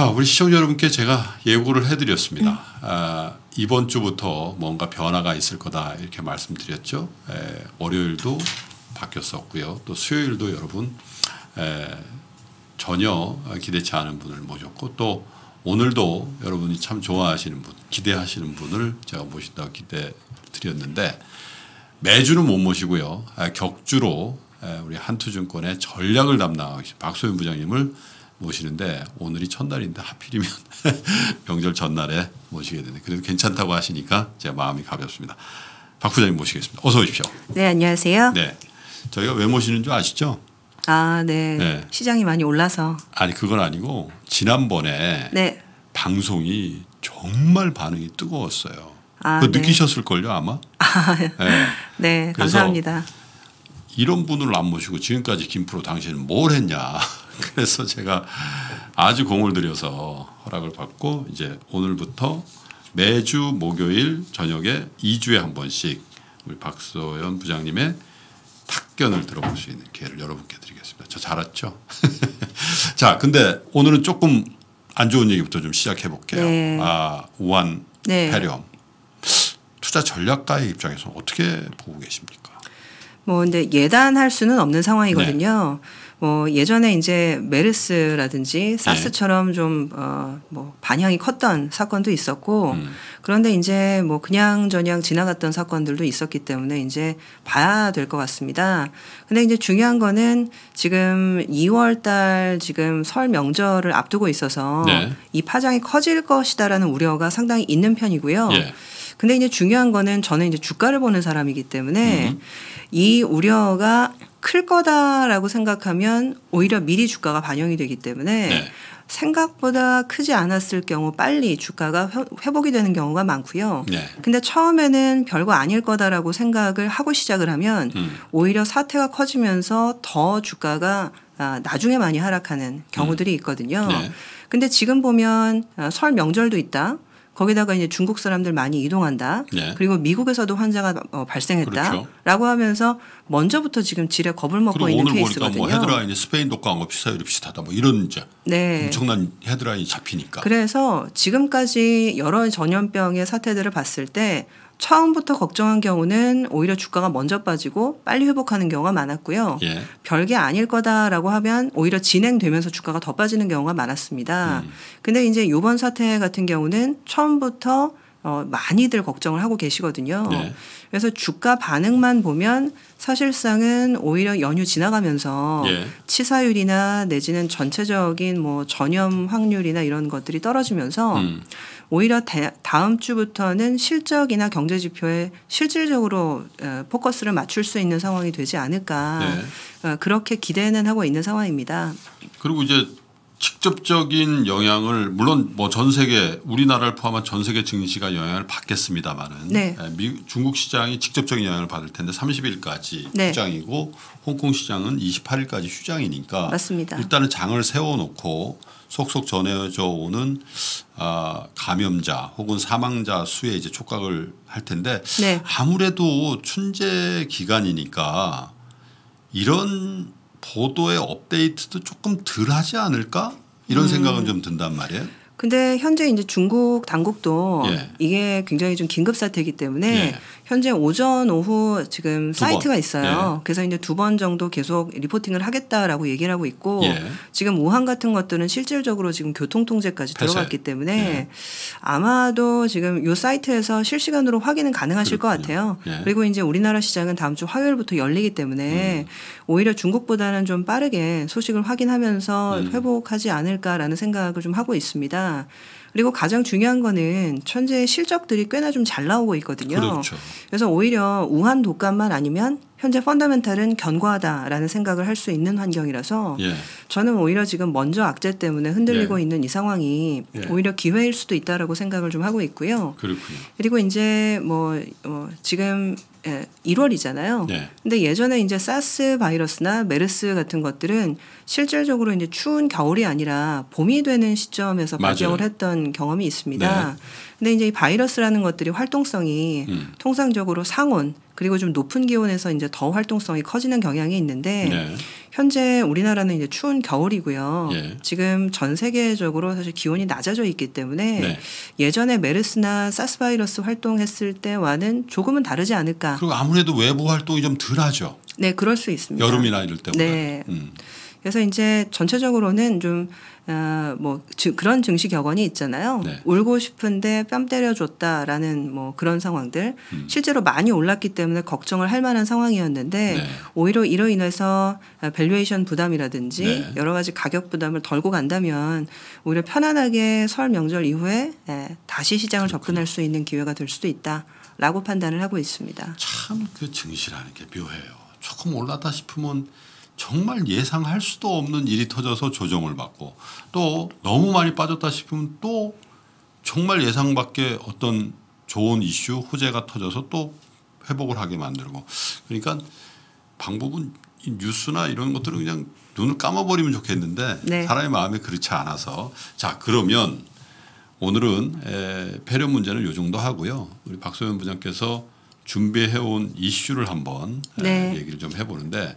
자, 우리 시청자 여러분께 제가 예고를 해드렸습니다. 네. 아, 이번 주부터 뭔가 변화가 있을 거다 이렇게 말씀드렸죠. 에, 월요일도 바뀌었었고요. 또 수요일도 여러분 에, 전혀 기대치 않은 분을 모셨고 또 오늘도 여러분이 참 좋아하시는 분, 기대하시는 분을 제가 모신다고 기대 드렸는데 매주는 못 모시고요. 아, 격주로 에, 우리 한투증권의 전략을 담당하고 박소윤 부장님을 모시는데 오늘이 첫날인데 하필이면 명절 전날에 모시게 되네. 그래도 괜찮다고 하시니까 제 마음이 가볍습니다. 박 부장님 모시겠습니다. 어서 오십시오. 네, 안녕하세요. 네. 저희가 왜 모시는 줄 아시죠? 아, 네. 네. 시장이 많이 올라서. 아니, 그건 아니고 지난번에 네. 방송이 정말 반응이 뜨거웠어요. 아, 그 네. 느끼셨을걸요, 아마? 아, 네. 네, 감사합니다. 이런 분을 안 모시고 지금까지 김프로 당신은 뭘 했냐. 그래서 제가 아주 공을 들여서 허락을 받고 이제 오늘부터 매주 목요일 저녁에 2주에 한 번씩 우리 박소연 부장님의 탁견을 들어볼 수 있는 기회를 여러분께 드리겠습니다. 저 잘았죠? 자, 근데 오늘은 조금 안 좋은 얘기부터 좀 시작해 볼게요. 네. 아, 우한 네. 폐렴. 투자 전략가의 입장에서 어떻게 보고 계십니까? 뭐 근데 예단할 수는 없는 상황이거든요. 네. 뭐 예전에 이제 메르스라든지 네. 사스처럼 좀어뭐 반향이 컸던 사건도 있었고 음. 그런데 이제 뭐 그냥 저냥 지나갔던 사건들도 있었기 때문에 이제 봐야 될 것 같습니다. 근데 이제 중요한 거는 지금 2월 달 지금 설 명절을 앞두고 있어서 네. 이 파장이 커질 것이다라는 우려가 상당히 있는 편이고요. 예. 근데 이제 중요한 거는 저는 이제 주가를 보는 사람이기 때문에 음. 이 우려가 클 거다라고 생각하면 오히려 미리 주가가 반영이 되기 때문에 네. 생각보다 크지 않았을 경우 빨리 주가가 회복이 되는 경우가 많고요. 네. 근데 처음에는 별거 아닐 거다라고 생각을 하고 시작을 하면 음. 오히려 사태가 커지면서 더 주가가 아, 나중에 많이 하락하는 경우들이 음. 있거든요. 네. 근데 지금 보면 아, 설 명절도 있다. 거기다가 이제 중국 사람들 많이 이동한다. 네. 그리고 미국에서도 환자가 어, 발생했다라고 그렇죠. 하면서 먼저부터 지금 질에 겁을 먹고 있는 오늘 케이스거든요. 보니까 뭐 헤드라인이 스페인 독감 없이 뭐 사율이 비슷하다 뭐 이런 이제 네. 엄청난 헤드라인이 잡히니까. 그래서 지금까지 여러 전염병의 사태들을 봤을 때 처음부터 걱정한 경우는 오히려 주가가 먼저 빠지고 빨리 회복하는 경우가 많았고요. 예. 별게 아닐 거다라고 하면 오히려 진행되면서 주가가 더 빠지는 경우가 많았습니다. 음. 근데 이제 이번 사태 같은 경우는 처음부터 어, 많이들 걱정을 하고 계시거든요. 네. 그래서 주가 반응만 보면 사실상은 오히려 연휴 지나가면서 예. 치사율이나 내지는 전체적인 뭐 전염 확률이나 이런 것들이 떨어지면서 음. 오히려 대, 다음 주부터는 실적이나 경제 지표에 실질적으로 에, 어, 포커스를 맞출 수 있는 상황이 되지 않을까 네. 에, 어, 그렇게 기대는 하고 있는 상황입니다. 그리고 이제 직접적인 영향을 물론 뭐 전 세계 우리나라를 포함한 전 세계 증시가 영향을 받겠습니다만은 네. 예, 중국 시장이 직접적인 영향을 받을 텐데 30일까지 네. 휴장이고 홍콩 시장은 28일까지 휴장이니까 맞습니다. 일단은 장을 세워놓고 속속 전해져 오는 아, 감염자 혹은 사망자 수에 이제 촉각을 할 텐데 네. 아무래도 춘제 기간이니까 이런 보도의 업데이트도 조금 덜 하지 않을까 이런 음. 생각은 좀 든단 말이에요. 근데 현재 이제 중국 당국도 예. 이게 굉장히 좀 긴급 사태이기 때문에 예. 현재 오전 오후 지금 사이트가 번. 있어요. 예. 그래서 이제 두 번 정도 계속 리포팅을 하겠다라고 얘기를 하고 있고 예. 지금 우한 같은 것들은 실질적으로 지금 교통 통제까지 들어갔기 때문에 예. 아마도 지금 요 사이트에서 실시간으로 확인은 가능하실 그렇군요. 것 같아요. 예. 그리고 이제 우리나라 시장은 다음 주 화요일부터 열리기 때문에 음. 오히려 중국보다는 좀 빠르게 소식을 확인하면서 음. 회복하지 않을까라는 생각을 좀 하고 있습니다. 그리고 가장 중요한 거는 천재 실적들이 꽤나 좀 잘 나오고 있거든요. 그렇죠. 그래서 오히려 우한 독감만 아니면 현재 펀더멘탈은 견고하다라는 생각을 할 수 있는 환경이라서 예. 저는 오히려 지금 먼저 악재 때문에 흔들리고 예. 있는 이 상황이 예. 오히려 기회일 수도 있다라고 생각을 좀 하고 있고요. 그렇군요. 그리고 이제 뭐뭐 뭐 지금 예, 1월이잖아요. 네. 예. 근데 예전에 이제 사스 바이러스나 메르스 같은 것들은 실질적으로 이제 추운 겨울이 아니라 봄이 되는 시점에서 발병을 했던 경험이 있습니다. 네. 근데 이제 이 바이러스라는 것들이 활동성이 음. 통상적으로 상온 그리고 좀 높은 기온에서 이제 더 활동성이 커지는 경향이 있는데 네. 현재 우리나라는 이제 추운 겨울이고요. 예. 지금 전 세계적으로 사실 기온이 낮아져 있기 때문에 네. 예전에 메르스나 사스 바이러스 활동했을 때와는 조금은 다르지 않을까. 그리고 아무래도 외부 활동이 좀 덜하죠. 네, 그럴 수 있습니다. 여름이나 이럴 때보다. 네. 음. 그래서 이제 전체적으로는 좀 어, 뭐 주, 그런 증시 격언이 있잖아요. 네. 울고 싶은데 뺨 때려줬다라는 뭐 그런 상황들 음. 실제로 많이 올랐기 때문에 걱정을 할 만한 상황이었는데 네. 오히려 이로 인해서 밸류에이션 어, 부담이라든지 네. 여러 가지 가격 부담을 덜고 간다면 오히려 편안하게 설 명절 이후에 예, 다시 시장을 그렇군요. 접근할 수 있는 기회가 될 수도 있다라고 판단을 하고 있습니다. 참 그 증시라는 게 묘해요. 조금 올랐다 싶으면 정말 예상할 수도 없는 일이 터져서 조정을 받고 또 너무 많이 빠졌다 싶으면 또 정말 예상 밖에 어떤 좋은 이슈 호재가 터져서 또 회복을 하게 만들고 그러니까 방법은 뉴스나 이런 것들은 그냥 눈을 감아버리면 좋겠는데 네. 사람의 마음이 그렇지 않아서 자 그러면 오늘은 에, 배려 문제는 요 정도 하고요 우리 박소연 부장께서 준비해온 이슈를 한번 네. 에, 얘기를 좀 해보는데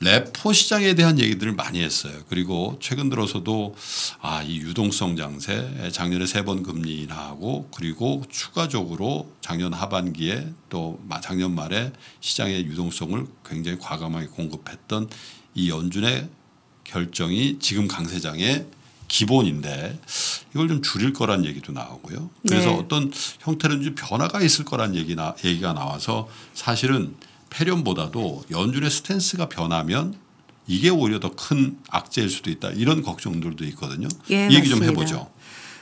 래포 시장에 대한 얘기들을 많이 했어요. 그리고 최근 들어서도 아, 이 유동성 장세 작년에 세 번 금리 인하하고 그리고 추가적으로 작년 하반기에 또 작년 말에 시장의 유동성을 굉장히 과감하게 공급했던 이 연준의 결정이 지금 강세장의 기본인데 이걸 좀 줄일 거란 얘기도 나오고요. 그래서 네. 어떤 형태로든지 변화가 있을 거란 얘기나 얘기가 나와서 사실은 폐렴보다도 연준의 스탠스가 변하면 이게 오히려 더 큰 악재일 수도 있다 이런 걱정들도 있거든요. 예, 이 얘기 맞습니다. 좀 해보죠.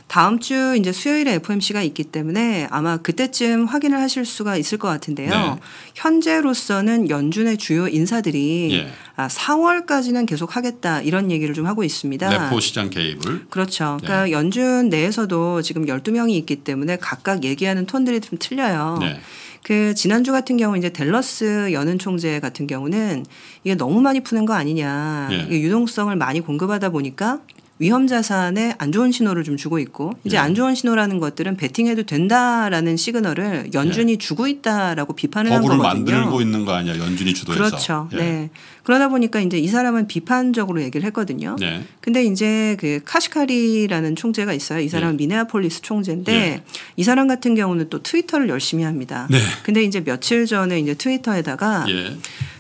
다음 주 이제 수요일에 FOMC가 있기 때문에 아마 그때쯤 확인을 하실 수가 있을 것 같은데요. 네. 현재로서는 연준의 주요 인사들이 예. 아, 4월까지는 계속 하겠다 이런 얘기를 좀 하고 있습니다. 내포 시장 개입을. 그렇죠. 네. 그러니까 네. 연준 내에서도 지금 12명이 있기 때문에 각각 얘기하는 톤들이 좀 틀려요. 네. 그 지난주 같은 경우 이제 델러스 연은 총재 같은 경우는 이게 너무 많이 푸는 거 아니냐. 예. 이게 유동성을 많이 공급하다 보니까 위험 자산에 안 좋은 신호를 좀 주고 있고 이제 예. 안 좋은 신호라는 것들은 베팅해도 된다라는 시그널을 연준이 예. 주고 있다라고 비판을 한 거거든요. 만들고 있는 거 아니야 연준이 주도해서. 그렇죠. 예. 네. 그러다 보니까 이제 이 사람은 비판적으로 얘기를 했거든요. 예. 근데 이제 그 카시카리라는 총재가 있어요. 이 사람은 미네아폴리스 총재인데 예. 이 사람 같은 경우는 또 트위터를 열심히 합니다. 네. 근데 이제 며칠 전에 이제 트위터에다가 예.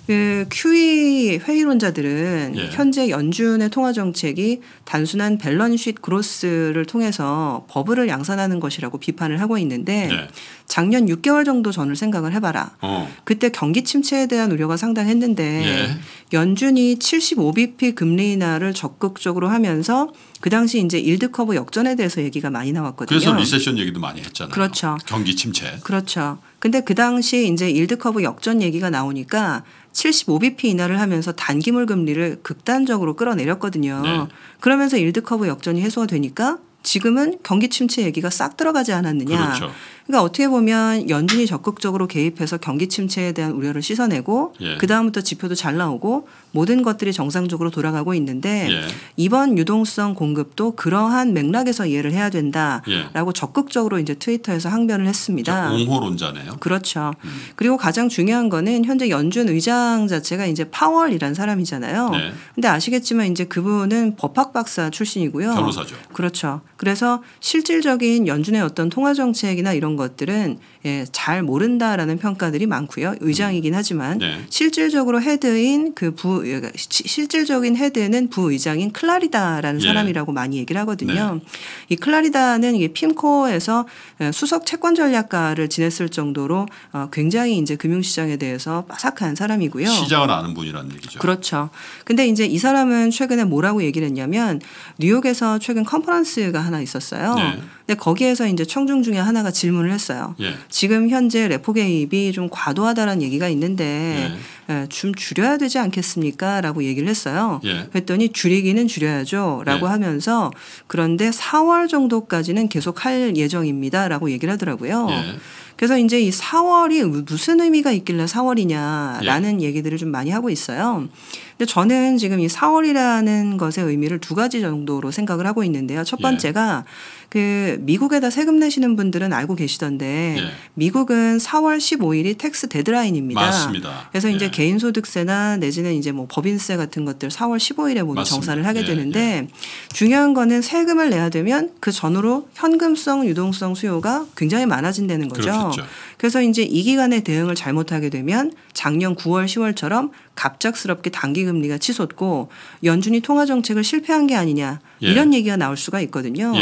그 QE 회의론자들은 예. 현재 연준의 통화 정책이 단순한 밸런시트 그로스를 통해서 버블을 양산하는 것이라고 비판을 하고 있는데 예. 작년 6개월 정도 전을 생각을 해봐라. 어. 그때 경기 침체에 대한 우려가 상당했는데 예. 연준이 75bp 금리 인하를 적극적으로 하면서 그 당시 이제 일드커브 역전에 대해서 얘기가 많이 나왔거든요. 그래서 리세션 얘기도 많이 했잖아요. 그렇죠. 경기 침체. 그렇죠. 근데 그 당시 이제 일드커브 역전 얘기가 나오니까 75bp 인하를 하면서 단기물 금리를 극단적으로 끌어내렸거든요. 네. 그러면서 일드커브 역전이 해소가 되니까 지금은 경기 침체 얘기가 싹 들어가지 않았느냐. 그렇죠. 그러니까 어떻게 보면 연준이 적극적으로 개입해서 경기 침체에 대한 우려를 씻어내고 예. 그 다음부터 지표도 잘 나오고 모든 것들이 정상적으로 돌아가고 있는데 예. 이번 유동성 공급도 그러한 맥락에서 이해를 해야 된다라고 예. 적극적으로 이제 트위터에서 항변을 했습니다. 그렇죠. 옹호론자네요. 그렇죠. 음. 그리고 가장 중요한 거는 현재 연준 의장 자체가 이제 파월이란 사람이잖아요. 네. 근데 아시겠지만 이제 그분은 법학 박사 출신이고요. 변호사죠. 그렇죠. 그래서 실질적인 연준의 어떤 통화 정책이나 이런 거 것들은 예, 잘 모른다라는 평가들이 많고요. 의장이긴 하지만 네. 실질적으로 헤드인 그부 예, 실질적인 헤드는 부의장인 클라리다라는 예. 사람이라고 많이 얘기를 하거든요. 네. 이 클라리다는 이게 핌코에서 예, 수석 채권 전략가를 지냈을 정도로 어, 굉장히 이제 금융시장에 대해서 빠삭한 사람이고요. 시장을 아는 분이라는 얘기죠. 그렇죠. 근데 이제 이 사람은 최근에 뭐라고 얘기를 했냐면 뉴욕에서 최근 컨퍼런스가 하나 있었어요. 네. 근데 거기에서 이제 청중 중에 하나가 질문을 했어요. 예. 지금 현재 레포 개입이 좀 과도하다라는 얘기가 있는데 네. 좀 예, 줄여야 되지 않겠습니까? 라고 얘기를 했어요. 예. 그랬더니 줄이기는 줄여야죠. 라고 예. 하면서 그런데 4월 정도까지는 계속 할 예정입니다. 라고 얘기를 하더라고요. 예. 그래서 이제 이 4월이 무슨 의미가 있길래 4월이냐라는 예. 얘기들을 좀 많이 하고 있어요. 근데 저는 지금 이 4월이라는 것의 의미를 두 가지 정도로 생각을 하고 있는데요. 첫 예. 번째가 그 미국에다 세금 내시는 분들은 알고 계시던데 미국은 4월 15일이 텍스 데드라인입니다. 맞습니다. 그래서 이제 개인소득세나 내지는 이제 뭐 법인세 같은 것들 4월 15일에 모두 정산을 하게 예, 되는데 예. 중요한 거는 세금을 내야 되면 그 전후로 현금성 유동성 수요가 굉장히 많아진다는 거죠. 그래서 이제 이 기간에 대응을 잘못하게 되면 작년 9월 10월처럼 갑작스럽게 단기 금리가 치솟고 연준이 통화 정책을 실패한 게 아니냐 예. 이런 얘기가 나올 수가 있거든요.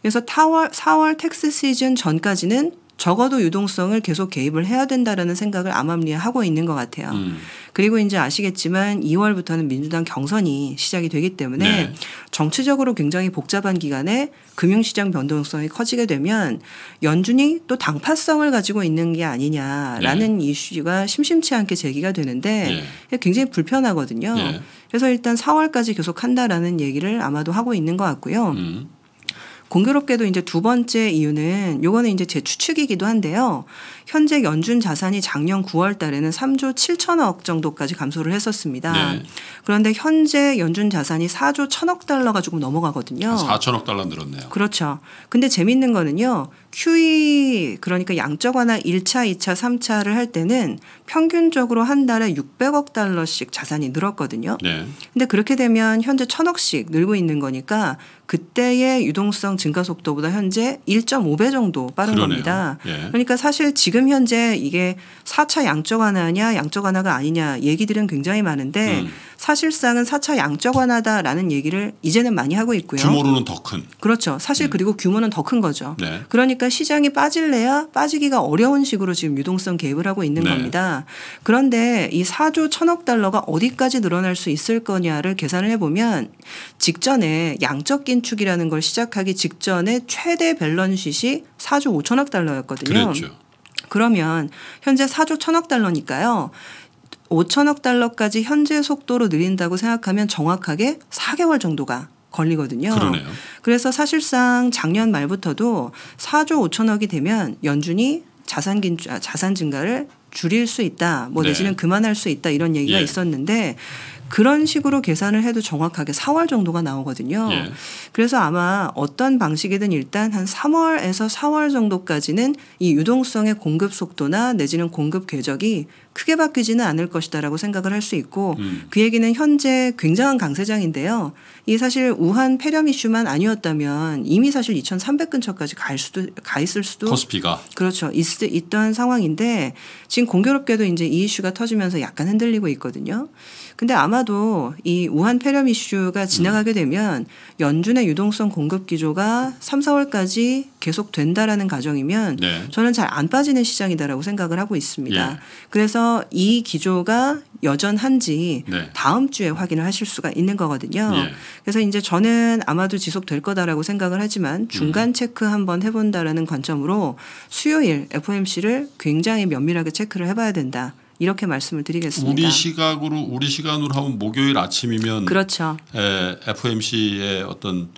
그래서 4월 4월 텍스 시즌 전까지는 적어도 유동성을 계속 개입을 해야 된다라는 생각을 암암리에 하고 있는 것 같아요. 음. 그리고 이제 아시겠지만 2월부터는 민주당 경선이 시작이 되기 때문에 네. 정치적으로 굉장히 복잡한 기간에 금융시장 변동성이 커지게 되면 연준이 또 당파성을 가지고 있는 게 아니냐라는 네. 이슈가 심심치 않게 제기가 되는데 네. 굉장히 불편하거든요. 네. 그래서 일단 4월까지 계속 한다라는 얘기를 아마도 하고 있는 것 같고요. 음. 공교롭게도 이제 두 번째 이유는 요거는 이제 제 추측이기도 한데요. 현재 연준 자산이 작년 9월 달에는 3조 7천억 정도까지 감소를 했었습니다. 네. 그런데 현재 연준 자산이 4조 1천억 달러가 조금 넘어가거든요. 4천억 달러 늘었네요. 그렇죠. 근데 재밌는 거는요. QE 그러니까 양적 완화 1차, 2차, 3차를 할 때는 평균적으로 한 달에 600억 달러씩 자산이 늘었거든요. 네. 근데 그렇게 되면 현재 1000억씩 늘고 있는 거니까 그때의 유동성 증가 속도보다 현재 1.5배 정도 빠른 그러네요. 겁니다. 예. 그러니까 사실 지금 현재 이게 4차 양적 완화냐 양적 완화가 아니냐 얘기들은 굉장히 많은데 음. 사실상은 4차 양적 완화다라는 얘기를 이제는 많이 하고 있고요. 규모로는 더 큰. 그렇죠. 사실 음. 그리고 규모는 더 큰 거죠. 네. 그러니까 그러니까 시장이 빠질래야 빠지기가 어려운 식으로 지금 유동성 개입을 하고 있는 네. 겁니다. 그런데 이 4조 1 0 0 0억 달러가 어디까지 늘어날 수 있을 거냐를 계산을 해보면 직전에 양적 긴축이라는 걸 시작하기 직전에 최대 밸런시시 4조 5천억 달러였거든요. 그랬죠. 그러면 현재 4조 1 0 0 0억 달러니까요. 5천억 달러까지 현재 속도로 늘린다고 생각하면 정확하게 4개월 정도가 걸리거든요. 그러네요. 그래서 사실상 작년 말부터도 4조 5천억이 되면 연준이 자산 긴 아, 자산 증가를 줄일 수 있다. 뭐 네. 내지는 그만할 수 있다 이런 얘기가 예. 있었는데 그런 식으로 계산을 해도 정확하게 4월 정도가 나오거든요. 예. 그래서 아마 어떤 방식이든 일단 한 3월에서 4월 정도까지는 이 유동성의 공급 속도나 내지는 공급 궤적이 크게 바뀌지는 않을 것이다라고 생각을 할 수 있고 음. 그 얘기는 현재 굉장한 강세장인데요. 이 사실 우한 폐렴 이슈만 아니었다면 이미 사실 2,300 근처까지 갈 수도 가 있을 수도 코스피가 그렇죠 있, 있던 상황인데 지금 공교롭게도 이제 이 이슈가 터지면서 약간 흔들리고 있거든요. 근데 아마 아마도 이 우한 폐렴 이슈가 지나가게 되면 연준의 유동성 공급 기조가 3, 4월까지 계속 된다라는 가정이면 네. 저는 잘 안 빠지는 시장이다라고 생각을 하고 있습니다. 예. 그래서 이 기조가 여전한지 네. 다음 주에 확인을 하실 수가 있는 거거든요. 예. 그래서 이제 저는 아마도 지속될 거다라고 생각을 하지만 음. 중간 체크 한번 해본다라는 관점으로 수요일 FOMC를 굉장히 면밀하게 체크를 해봐야 된다. 이렇게 말씀을 드리겠습니다. 우리 시각으로 우리 시간으로 하면 목요일 아침이면 그렇죠. 에, FMC의 어떤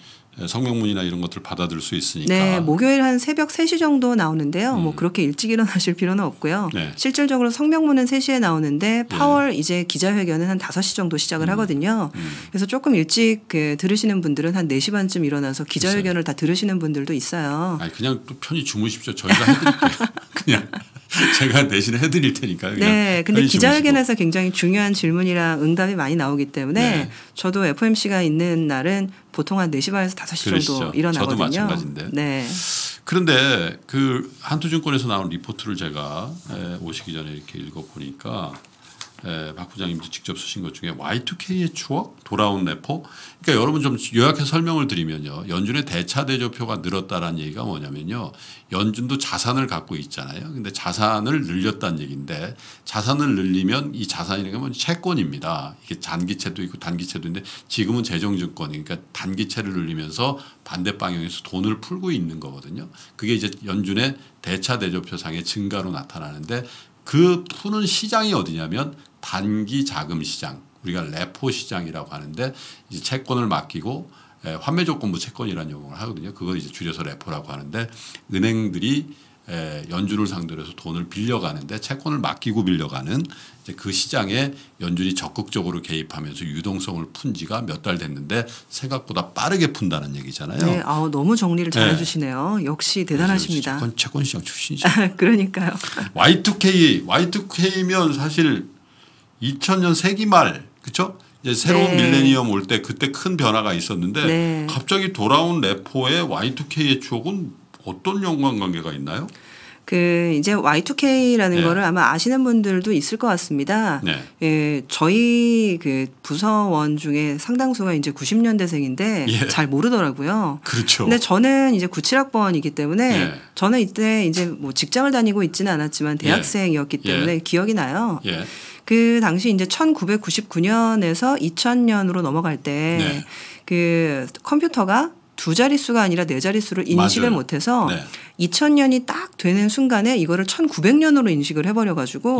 성명문이나 이런 것들을 받아들일 수 있으니까. 네, 목요일 한 새벽 3시 정도 나오는데요. 뭐 음. 뭐 그렇게 일찍 일어나실 필요는 없고요. 네. 실질적으로 성명문은 3시에 나오는데 네. 파월 네. 이제 기자회견은 한 5시 정도 시작을 음. 하거든요. 음. 그래서 조금 일찍 그 들으시는 분들은 한 4시 반쯤 일어나서 기자회견을 글쎄요. 다 들으시는 분들도 있어요. 아니, 그냥 편히 주무십시오. 저희가 해드릴게요. 그냥. 제가 대신 해드릴 테니까요. 네, 근데 기자회견에서 굉장히 중요한 질문이라 응답이 많이 나오기 때문에 네. 저도 FMC가 있는 날은 보통 한 4시 반에서 5시 그러시죠. 정도 일어나거든요. 저도 마찬가지인데. 네. 그런데 그 한투증권에서 나온 리포트를 제가 오시기 전에 이렇게 읽어보니까 예, 박 부장님도 직접 쓰신 것 중에 Y2K의 추억 돌아온 래퍼 그러니까 여러분 좀 요약해 설명을 드리면요 연준의 대차 대조표가 늘었다라는 얘기가 뭐냐면요 연준도 자산을 갖고 있잖아요 근데 자산을 늘렸다는 얘기인데 자산을 늘리면 이 자산이라는 건 뭐 채권입니다 이게 잔기채도 있고 단기채도 있는데 지금은 재정증권이 그러니까 단기채를 늘리면서 반대 방향에서 돈을 풀고 있는 거거든요 그게 이제 연준의 대차 대조표상의 증가로 나타나는데 그 푸는 시장이 어디냐면 단기 자금 시장 우리가 레포 시장이라고 하는데 이제 채권을 맡기고 에, 예, 환매 조건부 채권이라는 용어를 하거든요. 그걸 이제 줄여서 레포라고 하는데 은행들이 에, 예, 연준을 상대로 해서 돈을 빌려가는데 채권을 맡기고 빌려가는 그 시장에 연준이 적극적으로 개입하면서 유동성을 푼 지가 몇 달 됐는데 생각보다 빠르게 푼다는 얘기잖아요. 네, 아우, 너무 정리를 예. 잘 해주시네요. 역시 대단하십니다. 채권, 채권 시장 출신이죠. 그러니까요. Y2K, Y2K면 사실 2000년 세기 말 그렇죠? 이제 새로운 네. 밀레니엄 올 때 그때 큰 변화가 있었는데 네. 갑자기 돌아온 레포의 Y2K의 추억은 어떤 연관 관계가 있나요? 그 이제 Y2K라는 네. 거를 아마 아시는 분들도 있을 것 같습니다. 네. 예, 저희 그 부서원 중에 상당수가 이제 90년대생인데 예. 잘 모르더라고요. 그렇죠. 근데 저는 이제 97학번이기 때문에 예. 저는 이때 이제 뭐 직장을 다니고 있지는 않았지만 예. 대학생이었기 예. 때문에 기억이 나요. 예. 그 당시 이제 1999년에서 2000년으로 넘어갈 때그 네. 그 컴퓨터가 두 자릿수가 아니라 네 자릿수를 인식을 맞아요. 못해서 네. 2000년이 딱 되는 순간에 이거를 1900년으로 인식을 해버려 가지고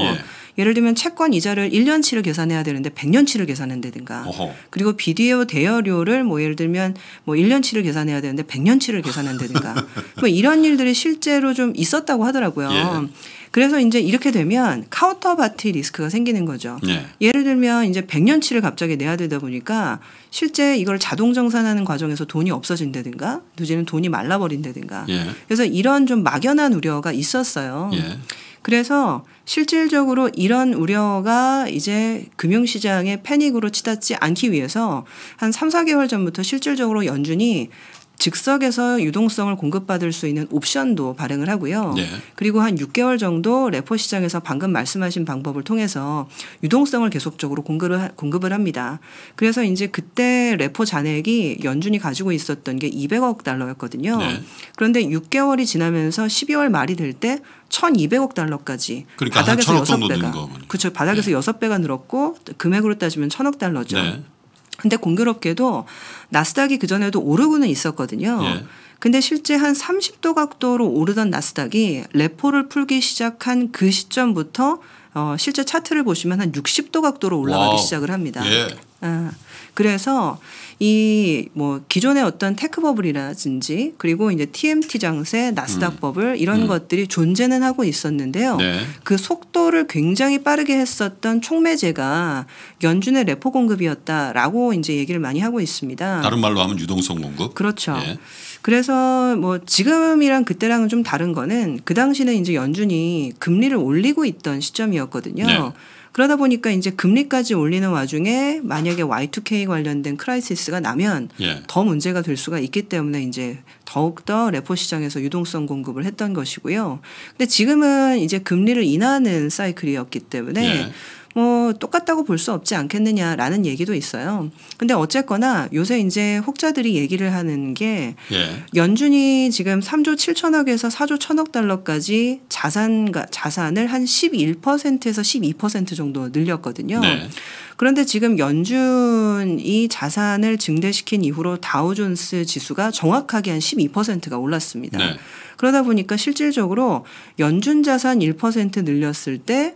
예. 를 들면 채권 이자를 1년치를 계산해야 되는데 100년치를 계산한다든가 어허. 그리고 비디오 대여료를 뭐 예를 들면 뭐 1년치를 계산해야 되는데 100년치를 계산한다든가 뭐 이런 일들이 실제로 좀 있었다고 하더라고요. 예. 그래서 이제 이렇게 되면 카운터 파티 리스크가 생기는 거죠. 네. 예를 들면 이제 100년치를 갑자기 내야 되다 보니까 실제 이걸 자동 정산하는 과정에서 돈이 없어진다든가 누지는 돈이 말라버린다든가 예. 그래서 이런 좀 막연한 우려가 있었어요. 예. 그래서 실질적으로 이런 우려가 이제 금융시장의 패닉으로 치닫지 않기 위해서 한 3, 4개월 전부터 실질적으로 연준이 즉석에서 유동성을 공급받을 수 있는 옵션도 발행을 하고요. 예. 그리고 한 6개월 정도 레퍼 시장에서 방금 말씀하신 방법을 통해서 유동성을 계속적으로 공급을 공급을 합니다. 그래서 이제 그때 레퍼 잔액이 연준이 가지고 있었던 게 200억 달러였거든요. 예. 그런데 6개월이 지나면서 12월 말이 될 때 1,200억 달러까지 그러니까 바닥에서 6배가 그렇죠. 바닥에서 예. 6배가 늘었고 금액으로 따지면 1,000억 달러죠. 네. 근데 공교롭게도 나스닥이 그전에도 오르고는 있었거든요. 예. 근데 실제 한 30도 각도로 오르던 나스닥이 레포를 풀기 시작한 그 시점부터 어, 실제 차트를 보시면 한 60도 각도로 올라가기 와우. 시작을 합니다. 예. 아, 그래서 이 뭐 기존의 어떤 테크 버블이라든지 그리고 이제 TMT 장세, 나스닥 음. 버블 이런 음. 것들이 존재는 하고 있었는데요. 네. 그 속도를 굉장히 빠르게 했었던 촉매제가 연준의 레포 공급이었다라고 이제 얘기를 많이 하고 있습니다. 다른 말로 하면 유동성 공급. 그렇죠. 예. 그래서 뭐 지금이랑 그때랑은 좀 다른 거는 그 당시는 이제 연준이 금리를 올리고 있던 시점이었거든요. 네. 그러다 보니까 이제 금리까지 올리는 와중에 만약에 Y2K 관련된 크라이시스가 나면 예. 더 문제가 될 수가 있기 때문에 이제 더욱더 레포 시장에서 유동성 공급을 했던 것이고요. 근데 지금은 이제 금리를 인하는 사이클이었기 때문에 예. 뭐 똑같다고 볼 수 없지 않겠느냐라는 얘기도 있어요. 근데 어쨌거나 요새 이제 혹자들이 얘기를 하는 게 예. 연준이 지금 3조 7천억에서 4조 1천억 달러까지 자산 자산을 한 11%에서 12% 정도 늘렸거든요. 네. 그런데 지금 연준이 자산을 증대시킨 이후로 다우존스 지수가 정확하게 한 12%가 올랐습니다. 네. 그러다 보니까 실질적으로 연준 자산 1% 늘렸을 때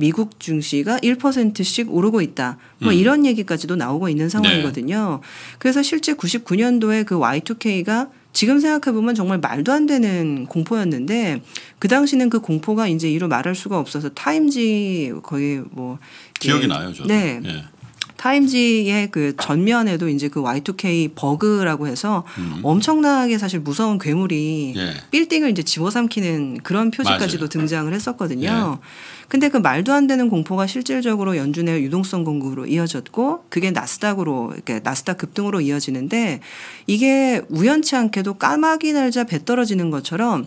미국 증시가 1%씩 오르고 있다. 뭐 음. 이런 얘기까지도 나오고 있는 네. 상황이거든요. 네. 그래서 실제 99년도에 그 Y2K가 지금 생각해보면 정말 말도 안 되는 공포였는데 그 당시는 그 공포가 이제 이로 말할 수가 없어서 타임지 거의 뭐 기억이 예. 나요, 저도. 네. 예. 타임지의 그 전면에도 이제 그 Y2K 버그라고 해서 음. 엄청나게 사실 무서운 괴물이 예. 빌딩을 이제 집어삼키는 그런 표지까지도 맞아요. 등장을 했었거든요. 예. 근데 그 말도 안 되는 공포가 실질적으로 연준의 유동성 공급으로 이어졌고 그게 나스닥으로 이렇게 나스닥 급등으로 이어지는데 이게 우연치 않게도 까마귀 날자 배 떨어지는 것처럼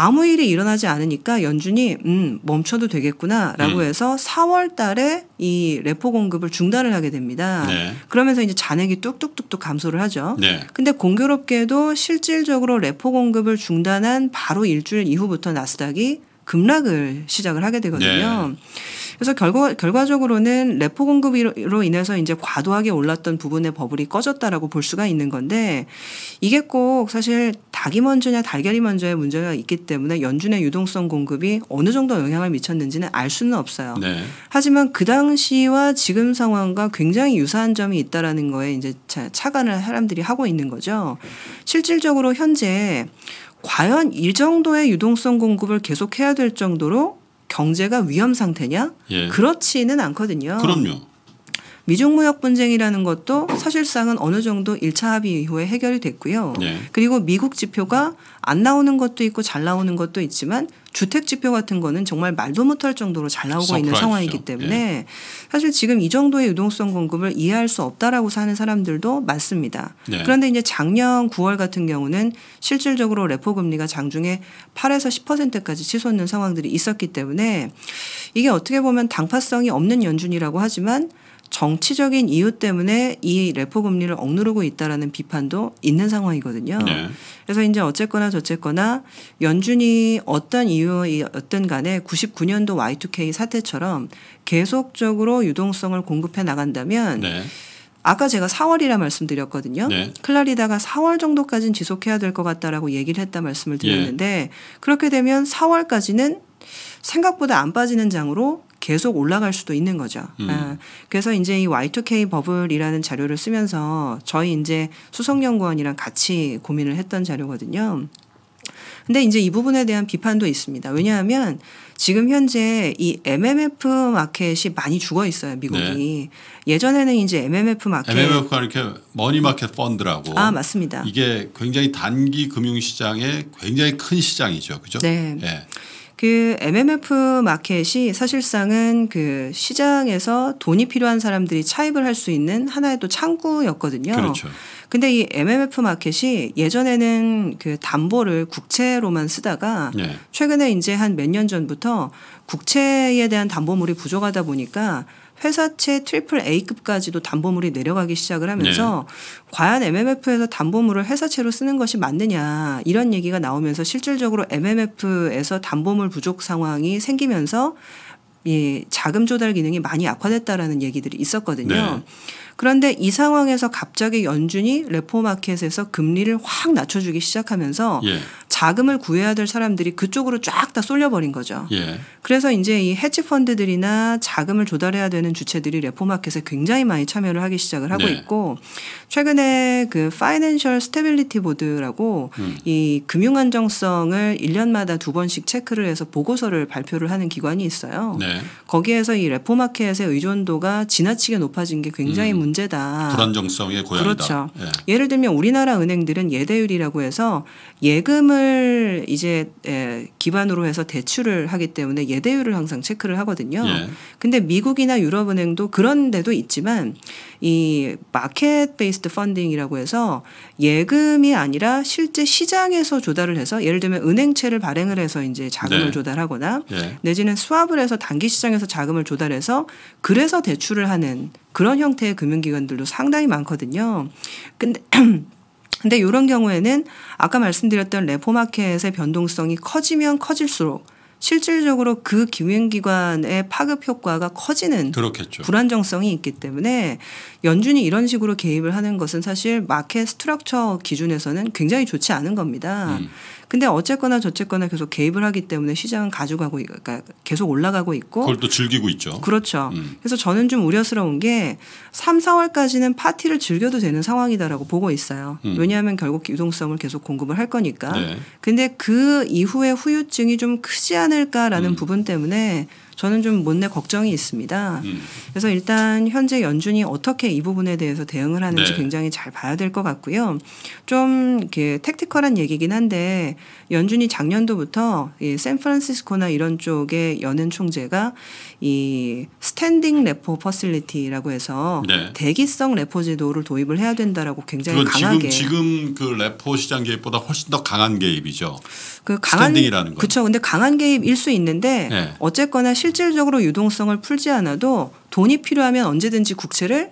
아무 일이 일어나지 않으니까 연준이 음 멈춰도 되겠구나라고 음. 해서 4월달에 이 레포 공급을 중단을 하게 됩니다. 네. 그러면서 이제 잔액이 뚝뚝뚝뚝 감소를 하죠. 네. 근데 공교롭게도 실질적으로 레포 공급을 중단한 바로 일주일 이후부터 나스닥이 급락을 시작을 하게 되거든요. 네. 그래서 결과 결과적으로는 레포 공급으로 인해서 이제 과도하게 올랐던 부분의 버블이 꺼졌다라고 볼 수가 있는 건데 이게 꼭 사실 닭이 먼저냐 달걀이 먼저의 문제가 있기 때문에 연준의 유동성 공급이 어느 정도 영향을 미쳤는지는 알 수는 없어요. 네. 하지만 그 당시와 지금 상황과 굉장히 유사한 점이 있다라는 거에 이제 차관을 사람들이 하고 있는 거죠. 실질적으로 현재 과연 이 정도의 유동성 공급을 계속해야 될 정도로 경제가 위험 상태냐? 예. 그렇지는 않거든요. 그럼요. 미중 무역 분쟁이라는 것도 사실상은 어느 정도 1차 합의 이후에 해결이 됐고요. 예. 그리고 미국 지표가 안 나오는 것도 있고 잘 나오는 것도 있지만 주택 지표 같은 거는 정말 말도 못 할 정도로 잘 나오고 있는 상황이기 때문에 예. 사실 지금 이 정도의 유동성 공급을 이해할 수 없다라고 사는 사람들도 많습니다. 예. 그런데 이제 작년 9월 같은 경우는 실질적으로 레포 금리가 장중에 8에서 10%까지 치솟는 상황들이 있었기 때문에 이게 어떻게 보면 당파성이 없는 연준이라고 하지만 정치적인 이유 때문에 이 레포 금리를 억누르고 있다라는 비판도 있는 상황이거든요. 네. 그래서 이제 어쨌거나 저쨌거나 연준이 어떤 이유였든 간에 99년도 Y2K 사태처럼 계속적으로 유동성을 공급해 나간다면 네. 아까 제가 4월이라 말씀드렸거든요. 네. 클라리다가 4월 정도까지는 지속해야 될 것 같다라고 얘기를 했다 말씀을 드렸는데 예. 그렇게 되면 4월까지는 생각보다 안 빠지는 장으로 계속 올라갈 수도 있는 거죠. 음. 아, 그래서 이제 이 Y2K 버블이라는 자료를 쓰면서 저희 이제 수석연구원이랑 같이 고민을 했던 자료거든요. 근데 이제 이 부분에 대한 비판도 있습니다. 왜냐하면 지금 현재 이 MMF 마켓이 많이 죽어 있어요, 미국이. 네. 예전에는 이제 MMF 마켓. MMF가 이렇게 머니 마켓 펀드라고. 아, 맞습니다. 이게 굉장히 단기 금융 시장에 굉장히 큰 시장이죠. 그죠? 네. 네. 그 MMF 마켓이 사실상은 그 시장에서 돈이 필요한 사람들이 차입을 할 수 있는 하나의 또 창구였거든요. 그렇죠. 근데 이 MMF 마켓이 예전에는 그 담보를 국채로만 쓰다가 네. 최근에 이제 한 몇 년 전부터 국채에 대한 담보물이 부족하다 보니까 회사채 트리플 A급까지도 담보물이 내려가기 시작을 하면서 네. 과연 MMF에서 담보물을 회사채로 쓰는 것이 맞느냐 이런 얘기가 나오면서 실질적으로 MMF에서 담보물 부족 상황이 생기면서 예, 자금 조달 기능이 많이 악화됐다라는 얘기들이 있었거든요. 네. 그런데 이 상황에서 갑자기 연준이 레포마켓에서 금리를 확 낮춰주기 시작하면서 예. 자금을 구해야 될 사람들이 그쪽으로 쫙 다 쏠려버린 거죠. 예. 그래서 이제 이해치 펀드들이나 자금을 조달해야 되는 주체들이 레포 마켓에 굉장히 많이 참여를 하기 시작을 하고 네. 있고 최근에 그 파이낸셜 스테빌리티 보드라고 이 금융 안정성을 1년마다 두 번씩 체크를 해서 보고서를 발표를 하는 기관이 있어요. 네. 거기에서 이 레포 마켓의 의존도가 지나치게 높아진 게 굉장히 음. 문제다. 불안정성의 고양이다. 그렇죠. 예. 예를 들면 우리나라 은행들은 예대율이라고 해서 예금을 예금을 이제 에, 예, 기반으로 해서 대출을 하기 때문에 예대율을 항상 체크를 하거든요. 예. 근데 미국이나 유럽은행도 그런 데도 있지만 이 마켓 베이스드 펀딩이라고 해서 예금이 아니라 실제 시장에서 조달을 해서 예를 들면 은행채를 발행을 해서 이제 자금을 네. 조달하거나 네. 내지는 수합을 해서 단기 시장에서 자금을 조달해서 그래서 대출을 하는 그런 형태의 금융기관들도 상당히 많거든요. 근데 근데 이런 경우에는 아까 말씀드렸던 레포마켓의 변동성이 커지면 커질수록 실질적으로 그기획기관의 파급 효과가 커지는 그렇겠죠. 불안정성이 있기 때문에 연준이 이런 식으로 개입을 하는 것은 사실 마켓 스트럭처 기준에서는 굉장히 좋지 않은 겁니다. 음. 근데 어쨌거나 저쨌거나 계속 개입을 하기 때문에 시장은 가져가고 그러니까 계속 올라가고 있고 그걸 또 즐기고 있죠. 그렇죠. 음. 그래서 저는 좀 우려스러운 게 3, 4월까지는 파티를 즐겨도 되는 상황이다라고 보고 있어요. 음. 왜냐하면 결국 유동성을 계속 공급을 할 거니까. 네. 근데 그 이후에 후유증이 좀 크지 않을까라는 음. 부분 때문에 저는 좀 못내 걱정이 있습니다. 음. 그래서 일단 현재 연준이 어떻게 이 부분에 대해서 대응을 하는지 네. 굉장히 잘 봐야 될 것 같고요. 좀 이렇게 택티컬한 얘기긴 한데 연준이 작년도부터 이 샌프란시스코나 이런 쪽에 연는 총재가 이 스탠딩 레포 퍼실리티라고 해서 네. 대기성 레포 제도를 도입을 해야 된다라고 굉장히 강하게 지금, 지금 그 레포 시장 개입보다 훨씬 더 강한 개입이죠. 그 강한 스탠딩이라는 거. 그렇죠. 근데 강한 개입일 수 있는데 네. 어쨌거나 실질적으로 유동성을 풀지 않아도 돈이 필요하면 언제든지 국채를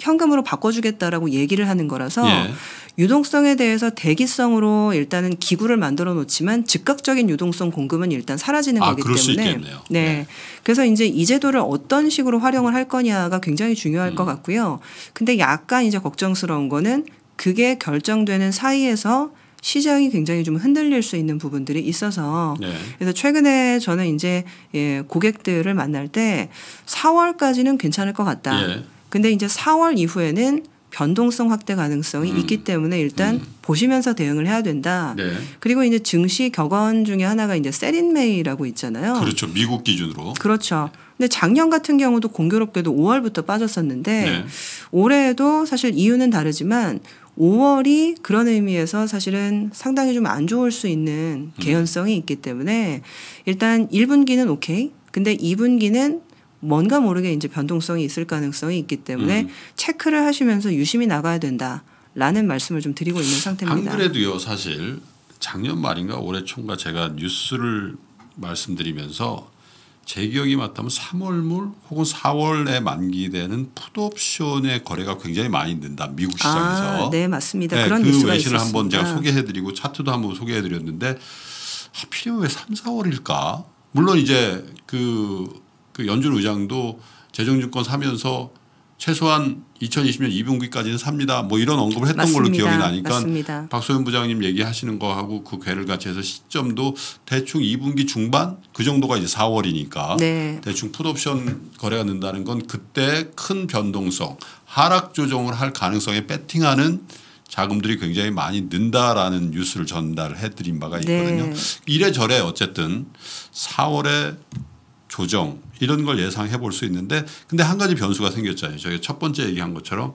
현금으로 바꿔주겠다라고 얘기를 하는 거라서 예. 유동성에 대해서 대기성으로 일단은 기구를 만들어 놓지만 즉각적인 유동성 공급은 일단 사라지는 아, 거기 때문에 네. 네. 그래서 이제 이 제도를 어떤 식으로 활용을 할 거냐가 굉장히 중요할 음. 것 같고요. 근데 약간 이제 걱정스러운 거는 그게 결정되는 사이에서 시장이 굉장히 좀 흔들릴 수 있는 부분들이 있어서 네. 그래서 최근에 저는 이제 예, 고객들을 만날 때 4월까지는 괜찮을 것 같다. 예. 근데 이제 4월 이후에는 변동성 확대 가능성이 음. 있기 때문에 일단 음. 보시면서 대응을 해야 된다. 네. 그리고 이제 증시 격언 중에 하나가 이제 세린메이라고 있잖아요. 그렇죠. 미국 기준으로. 그렇죠. 근데 작년 같은 경우도 공교롭게도 5월부터 빠졌었는데 네. 올해에도 사실 이유는 다르지만 5월이 그런 의미에서 사실은 상당히 좀 안 좋을 수 있는 음. 개연성이 있기 때문에 일단 1분기는 오케이. 근데 2분기는 뭔가 모르게 이제 변동성이 있을 가능성이 있기 때문에 음. 체크를 하시면서 유심히 나가야 된다라는 말씀을 좀 드리고 있는 상태입니다. 안 그래도요, 사실 작년 말인가 올해 총과 제가 뉴스를 말씀드리면서 제 기억이 맞다면 3월물 혹은 4월에 만기되는 푸드옵션의 거래가 굉장히 많이 는다 미국 아, 시장에서. 아, 네 맞습니다. 네, 그런 그 뉴스가 외신을 한번 제가 소개해드리고 차트도 한번 소개해드렸는데 아, 하필이면 왜 3, 4월일까? 물론 이제 그, 그 연준 의장도 재정증권 사면서 최소한 2020년 2분기까지는 삽니다. 뭐 이런 언급을 했던 맞습니다. 걸로 기억이 나니까 맞습니다. 박소연 부장님 얘기하시는 거하고 그 괴를 같이 해서 시점도 대충 2분기 중반 그 정도가 이제 4월이니까 네. 대충 풋옵션 거래가 는다는 건 그때 큰 변동성 하락 조정을 할 가능성에 배팅하는 자금들이 굉장히 많이 는다라는 뉴스를 전달해 드린 바가 네. 있거든요. 네. 이래저래 어쨌든 4월에 조정 이런 걸 예상해 볼 수 있는데 근데 한 가지 변수가 생겼잖아요. 저희 첫 번째 얘기한 것처럼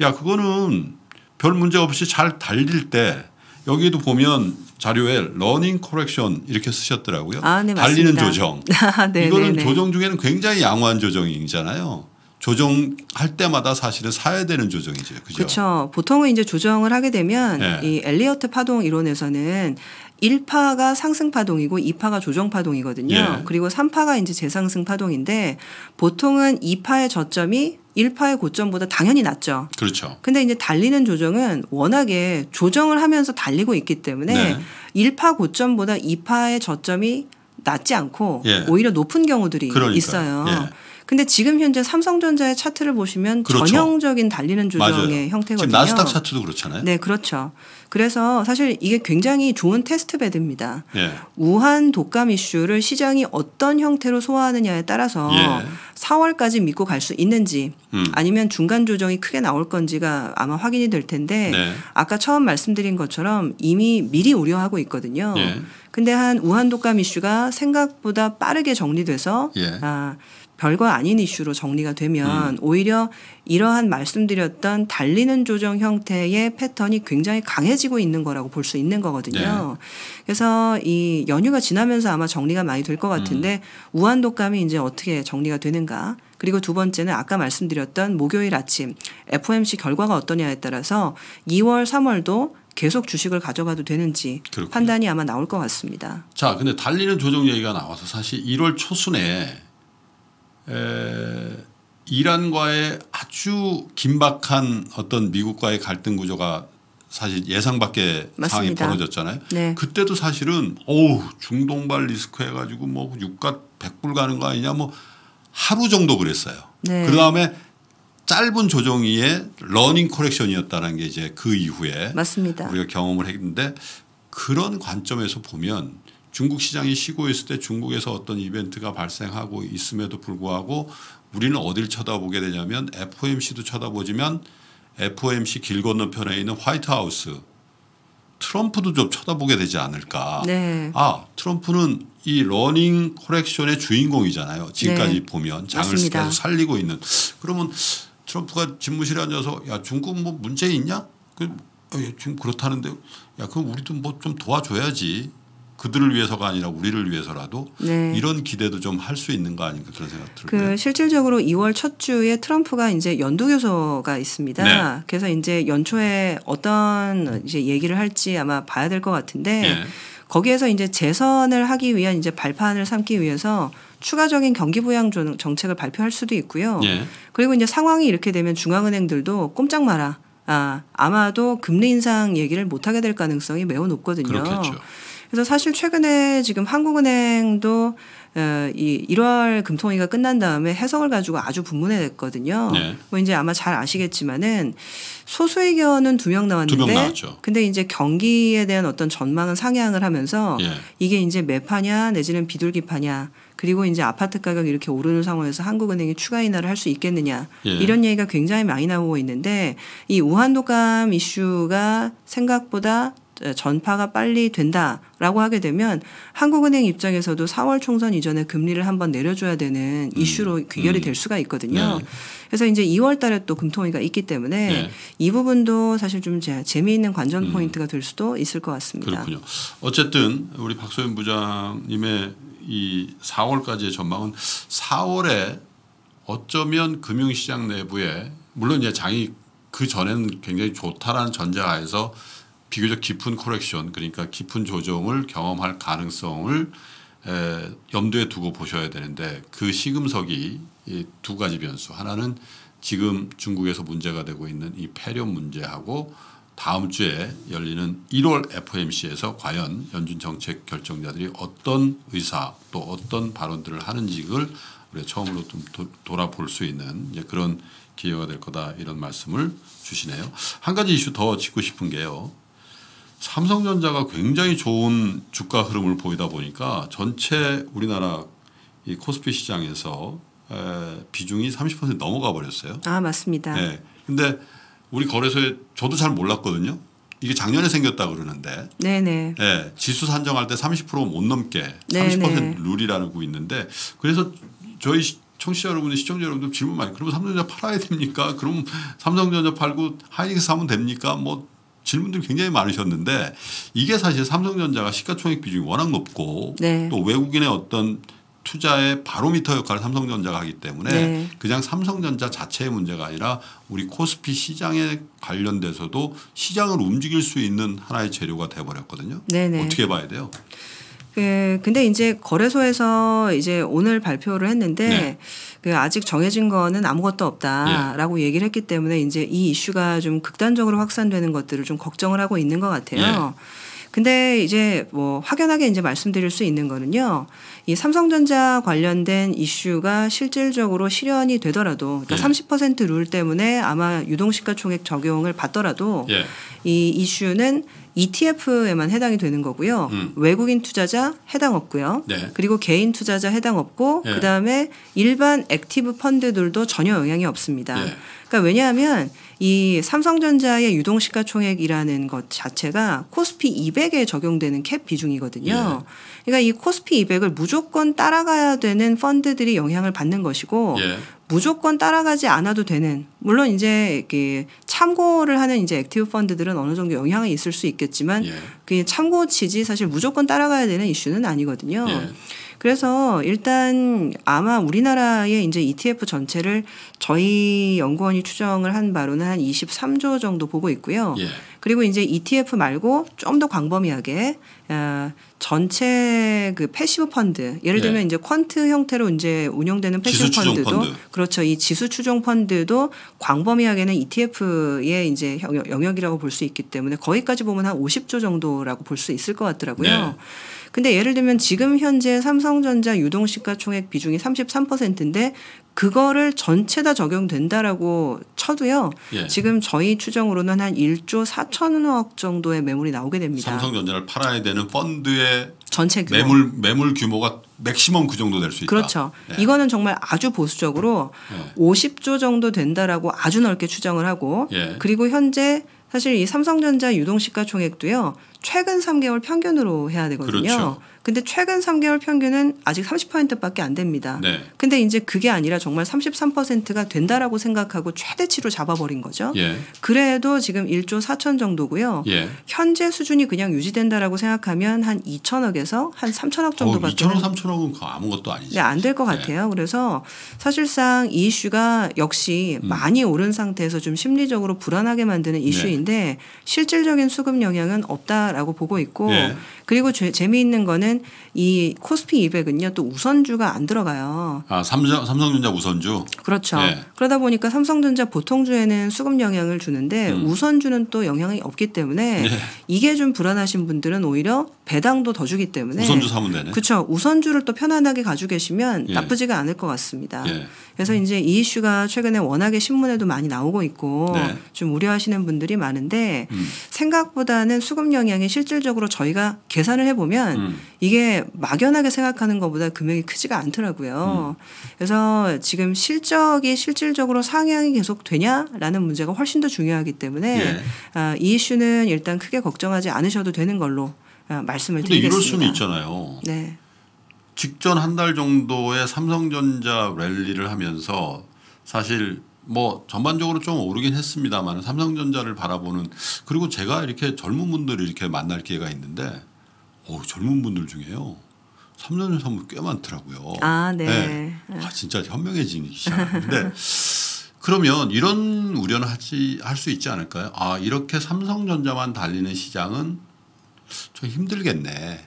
야 그거는 별 문제 없이 잘 달릴 때 여기도 보면 자료에 러닝 코렉션 이렇게 쓰셨더라고요. 아, 네, 달리는 조정. 아, 네, 이거는 네, 네. 조정 중에는 굉장히 양호한 조정이잖아요. 조정할 때마다 사실은 사야 되는 조정이죠. 그죠? 그렇죠. 보통은 이제 조정을 하게 되면 이 엘리어트 파동 이론에서는 1파가 상승 파동이고 2파가 조정 파동이거든요. 예. 그리고 3파가 이제 재상승 파동인데 보통은 2파의 저점이 1파의 고점보다 당연히 낮죠. 그렇죠. 근데 이제 달리는 조정은 워낙에 조정을 하면서 달리고 있기 때문에 네. 1파 고점보다 2파의 저점이 낮지 않고 예. 오히려 높은 경우들이 그러니까 있어요. 예. 근데 지금 현재 삼성전자의 차트를 보시면 그렇죠. 전형적인 달리는 조정의 맞아요. 형태거든요. 지금 나스닥 차트도 그렇잖아요. 네, 그렇죠. 그래서 사실 이게 굉장히 좋은 테스트 베드입니다. 예. 우한 독감 이슈를 시장이 어떤 형태로 소화하느냐에 따라서 예. 4월까지 믿고 갈 수 있는지 음. 아니면 중간 조정이 크게 나올 건지가 아마 확인이 될 텐데 네. 아까 처음 말씀드린 것처럼 이미 미리 우려하고 있거든요. 예. 근데 한 우한 독감 이슈가 생각보다 빠르게 정리돼서 예. 아, 별거 아닌 이슈로 정리가 되면 음. 오히려 이러한 말씀드렸던 달리는 조정 형태의 패턴이 굉장히 강해지고 있는 거라고 볼 수 있는 거거든요. 네. 그래서 이 연휴가 지나면서 아마 정리가 많이 될 것 같은데 음. 우한 독감이 이제 어떻게 정리가 되는가 그리고 두 번째는 아까 말씀드렸던 목요일 아침 FOMC 결과가 어떠냐에 따라서 2월, 3월도 계속 주식을 가져가도 되는지 그렇군요. 판단이 아마 나올 것 같습니다. 자, 근데 달리는 조정 얘기가 나와서 사실 1월 초순에 에, 이란과의 아주 긴박한 어떤 미국과의 갈등 구조가 사실 예상 밖의 상황이 벌어졌잖아요. 네. 그때도 사실은 어우 중동발 리스크 해가지고 뭐 유가 백불 가는 거 아니냐 뭐 하루 정도 그랬어요. 네. 그 다음에 짧은 조정이에 러닝 코렉션이었다는 게 이제 그 이후에 맞습니다. 우리가 경험을 했는데 그런 관점에서 보면 중국 시장이 쉬고 있을 때 중국에서 어떤 이벤트가 발생하고 있음에도 불구하고 우리는 어딜 쳐다보게 되냐면 FOMC도 쳐다보지만 FOMC 길 건너편에 있는 화이트하우스 트럼프도 좀 쳐다보게 되지 않을까. 네. 아 트럼프는 이 러닝 코렉션의 주인공이잖아요. 지금까지 네. 보면 장을 맞습니다. 계속 살리고 있는. 그러면 트럼프가 집무실에 앉아서 야 중국 뭐 문제 있냐? 그 아, 예, 지금 그렇다는데 야 그럼 우리도 뭐 좀 도와줘야지. 그들을 위해서가 아니라 우리를 위해서라도 네. 이런 기대도 좀 할 수 있는 거 아닌가 그런 생각 들고요. 그 네. 실질적으로 2월 첫 주에 트럼프가 이제 연두 교서가 있습니다. 네. 그래서 이제 연초에 어떤 이제 얘기를 할지 아마 봐야 될 것 같은데 네. 거기에서 이제 재선을 하기 위한 이제 발판을 삼기 위해서 추가적인 경기 부양 정책을 발표할 수도 있고요. 예. 그리고 이제 상황이 이렇게 되면 중앙은행들도 꼼짝 마라. 아, 아마도 금리 인상 얘기를 못하게 될 가능성이 매우 높거든요. 그렇겠죠. 그래서 사실 최근에 지금 한국은행도 어, 이 1월 금통위가 끝난 다음에 해석을 가지고 아주 분분해졌거든요. 네. 뭐 이제 아마 잘 아시겠지만은 소수 의견은 두 명 나왔는데, 두명 나왔죠. 근데 이제 경기에 대한 어떤 전망은 상향을 하면서 예. 이게 이제 매파냐 내지는 비둘기파냐 그리고 이제 아파트 가격 이렇게 오르는 상황에서 한국은행이 추가 인하를 할 수 있겠느냐 예. 이런 얘기가 굉장히 많이 나오고 있는데 이우한독감 이슈가 생각보다 전파가 빨리 된다라고 하게 되면 한국은행 입장에서도 4월 총선 이전에 금리를 한번 내려줘야 되는 음. 이슈로 귀결이 음. 될 수가 있거든요. 네. 그래서 이제 2월 달에 또 금통위가 있기 때문에 네. 이 부분도 사실 좀 재미있는 관전 음. 포인트가 될 수도 있을 것 같습니다. 그렇군요. 어쨌든 우리 박소연 부장님의 이 4월까지의 전망은 4월에 어쩌면 금융시장 내부에 물론 이제 장이 그 전에는 굉장히 좋다라는 전제하에서 비교적 깊은 코렉션 그러니까 깊은 조정을 경험할 가능성을 에, 염두에 두고 보셔야 되는데 그 시금석이 이 두 가지 변수 하나는 지금 중국에서 문제가 되고 있는 이 폐렴 문제하고 다음 주에 열리는 1월 FOMC에서 과연 연준 정책 결정자들이 어떤 의사 또 어떤 발언들을 하는지를 우리가 처음으로 좀 도, 돌아볼 수 있는 이제 그런 기회가 될 거다 이런 말씀을 주시네요. 한 가지 이슈 더 짚고 싶은 게요. 삼성전자가 굉장히 좋은 주가 흐름을 보이다 보니까 전체 우리나라 이 코스피 시장에서 에, 비중이 30% 넘어가 버렸어요. 아 맞습니다. 네. 근데 우리 거래소에 저도 잘 몰랐거든요. 이게 작년에 생겼다 그러는데. 네네. 네. 지수 산정할 때 30%못 넘게 네네. 30% 룰이라는 거 있는데 그래서 저희 청취자 여러분이 시청자 여러분들 질문 많이 그러면 삼성전자 팔아야 됩니까? 그럼 삼성전자 팔고 하이닉스 사면 됩니까? 뭐 질문들이 굉장히 많으셨는데 이게 사실 삼성전자가 시가총액 비중이 워낙 높고 네. 또 외국인의 어떤 투자의 바로미터 역할을 삼성전자가 하기 때문에 네. 그냥 삼성전자 자체의 문제가 아니라 우리 코스피 시장에 관련돼서도 시장을 움직일 수 있는 하나의 재료가 돼버렸거든요. 네네. 네. 어떻게 봐야 돼요? 그 근데 이제 거래소에서 이제 오늘 발표를 했는데 네. 그 아직 정해진 거는 아무것도 없다라고 예. 얘기를 했기 때문에 이제 이 이슈가 좀 극단적으로 확산되는 것들을 좀 걱정을 하고 있는 것 같아요. 예. 근데 이제 뭐 확연하게 이제 말씀드릴 수 있는 거는요. 이 삼성전자 관련된 이슈가 실질적으로 실현이 되더라도 그러니까 예. 30%룰 때문에 아마 유동시가총액 적용을 받더라도 예. 이 이슈는 ETF에만 해당이 되는 거고요. 음. 외국인 투자자 해당 없고요. 네. 그리고 개인 투자자 해당 없고 네. 그다음에 일반 액티브 펀드들도 전혀 영향이 없습니다. 네. 그러니까 왜냐하면 이 삼성전자의 유동 시가총액이라는 것 자체가 코스피 200에 적용되는 캡 비중이거든요. 예. 그러니까 이 코스피 200을 무조건 따라가야 되는 펀드들이 영향을 받는 것이고 예. 무조건 따라가지 않아도 되는 물론 이제 참고를 하는 이제 액티브 펀드들은 어느 정도 영향이 있을 수 있겠지만 예. 그 참고치지 사실 무조건 따라가야 되는 이슈는 아니거든요. 예. 그래서 일단 아마 우리나라의 이제 ETF 전체를 저희 연구원이 추정을 한 바로는 한 23조 정도 보고 있고요. 예. 그리고 이제 ETF 말고 좀 더 광범위하게 어, 전체 그 패시브 펀드 예를 들면 예. 이제 퀀트 형태로 이제 운영되는 패시브 펀드도 펀드. 그렇죠. 이 지수 추종 펀드도 광범위하게는 ETF의 이제 영역이라고 볼 수 있기 때문에 거기까지 보면 한 50조 정도라고 볼 수 있을 것 같더라고요. 예. 근데 예를 들면 지금 현재 삼성전자 유동시가 총액 비중이 33%인데 그거를 전체 다 적용된다라고 쳐도요. 예. 지금 저희 추정으로는 한 1조 4천억 정도의 매물이 나오게 됩니다. 삼성전자를 팔아야 되는 펀드의 전체 규모. 매물 매물 규모가 맥시멈 그 정도 될 수 있다. 그렇죠. 예. 이거는 정말 아주 보수적으로 예. 50조 정도 된다라고 아주 넓게 추정을 하고 예. 그리고 현재 사실 이 삼성전자 유동시가총액도요 최근 3개월 평균으로 해야 되거든요. 그렇죠. 근데 최근 3개월 평균은 아직 30%밖에 안 됩니다. 네. 근데 이제 그게 아니라 정말 33%가 된다라고 생각하고 최대치로 잡아버린 거죠. 예. 그래도 지금 1조 4천 정도고요. 예. 현재 수준이 그냥 유지된다라고 생각하면 한 2천억에서 한 3천억 어, 정도밖에. 어, 2천억, 3천억은 그 아무것도 아니죠. 네, 안될것 네. 같아요. 네. 그래서 사실상 이 이슈가 역시 음. 많이 오른 상태에서 좀 심리적으로 불안하게 만드는 이슈인데 네. 실질적인 수급 영향은 없다. 라고 보고 있고 예. 그리고 제, 재미있는 거는 이 코스피 200은요 또 우선주가 안 들어가요. 아 삼성 삼성전자 우선주. 그렇죠. 네. 그러다 보니까 삼성전자 보통주에는 수급 영향을 주는데 음. 우선주는 또 영향이 없기 때문에 네. 이게 좀 불안하신 분들은 오히려 배당도 더 주기 때문에 우선주 사면 되네. 그렇죠. 우선주를 또 편안하게 가지고 계시면 예. 나쁘지가 않을 것 같습니다. 예. 그래서 음. 이제 이 이슈가 최근에 워낙에 신문에도 많이 나오고 있고 네. 좀 우려하시는 분들이 많은데 음. 생각보다는 수급 영향이 실질적으로 저희가 계산을 해보면 음. 이게 막연하게 생각하는 것보다 금액이 크지가 않더라고요. 음. 그래서 지금 실적이 실질적으로 상향이 계속 되냐라는 문제가 훨씬 더 중요하기 때문에 예. 아, 이 이슈는 일단 크게 걱정하지 않으셔도 되는 걸로 아, 말씀을 드리겠습니다. 이럴 수는 있잖아요. 네. 직전 한 달 정도의 삼성전자 랠리를 하면서 사실 뭐 전반적으로 좀 오르긴 했습니다만 삼성전자를 바라보는 그리고 제가 이렇게 젊은 분들을 이렇게 만날 기회가 있는데 오, 젊은 분들 중에요. 3년 선분꽤 많더라고요. 아, 네. 네. 아, 진짜 현명해지기 시작하는데 그러면 이런 우려는 하지 할수 있지 않을까요? 아, 이렇게 삼성전자만 달리는 시장은 좀 힘들겠네.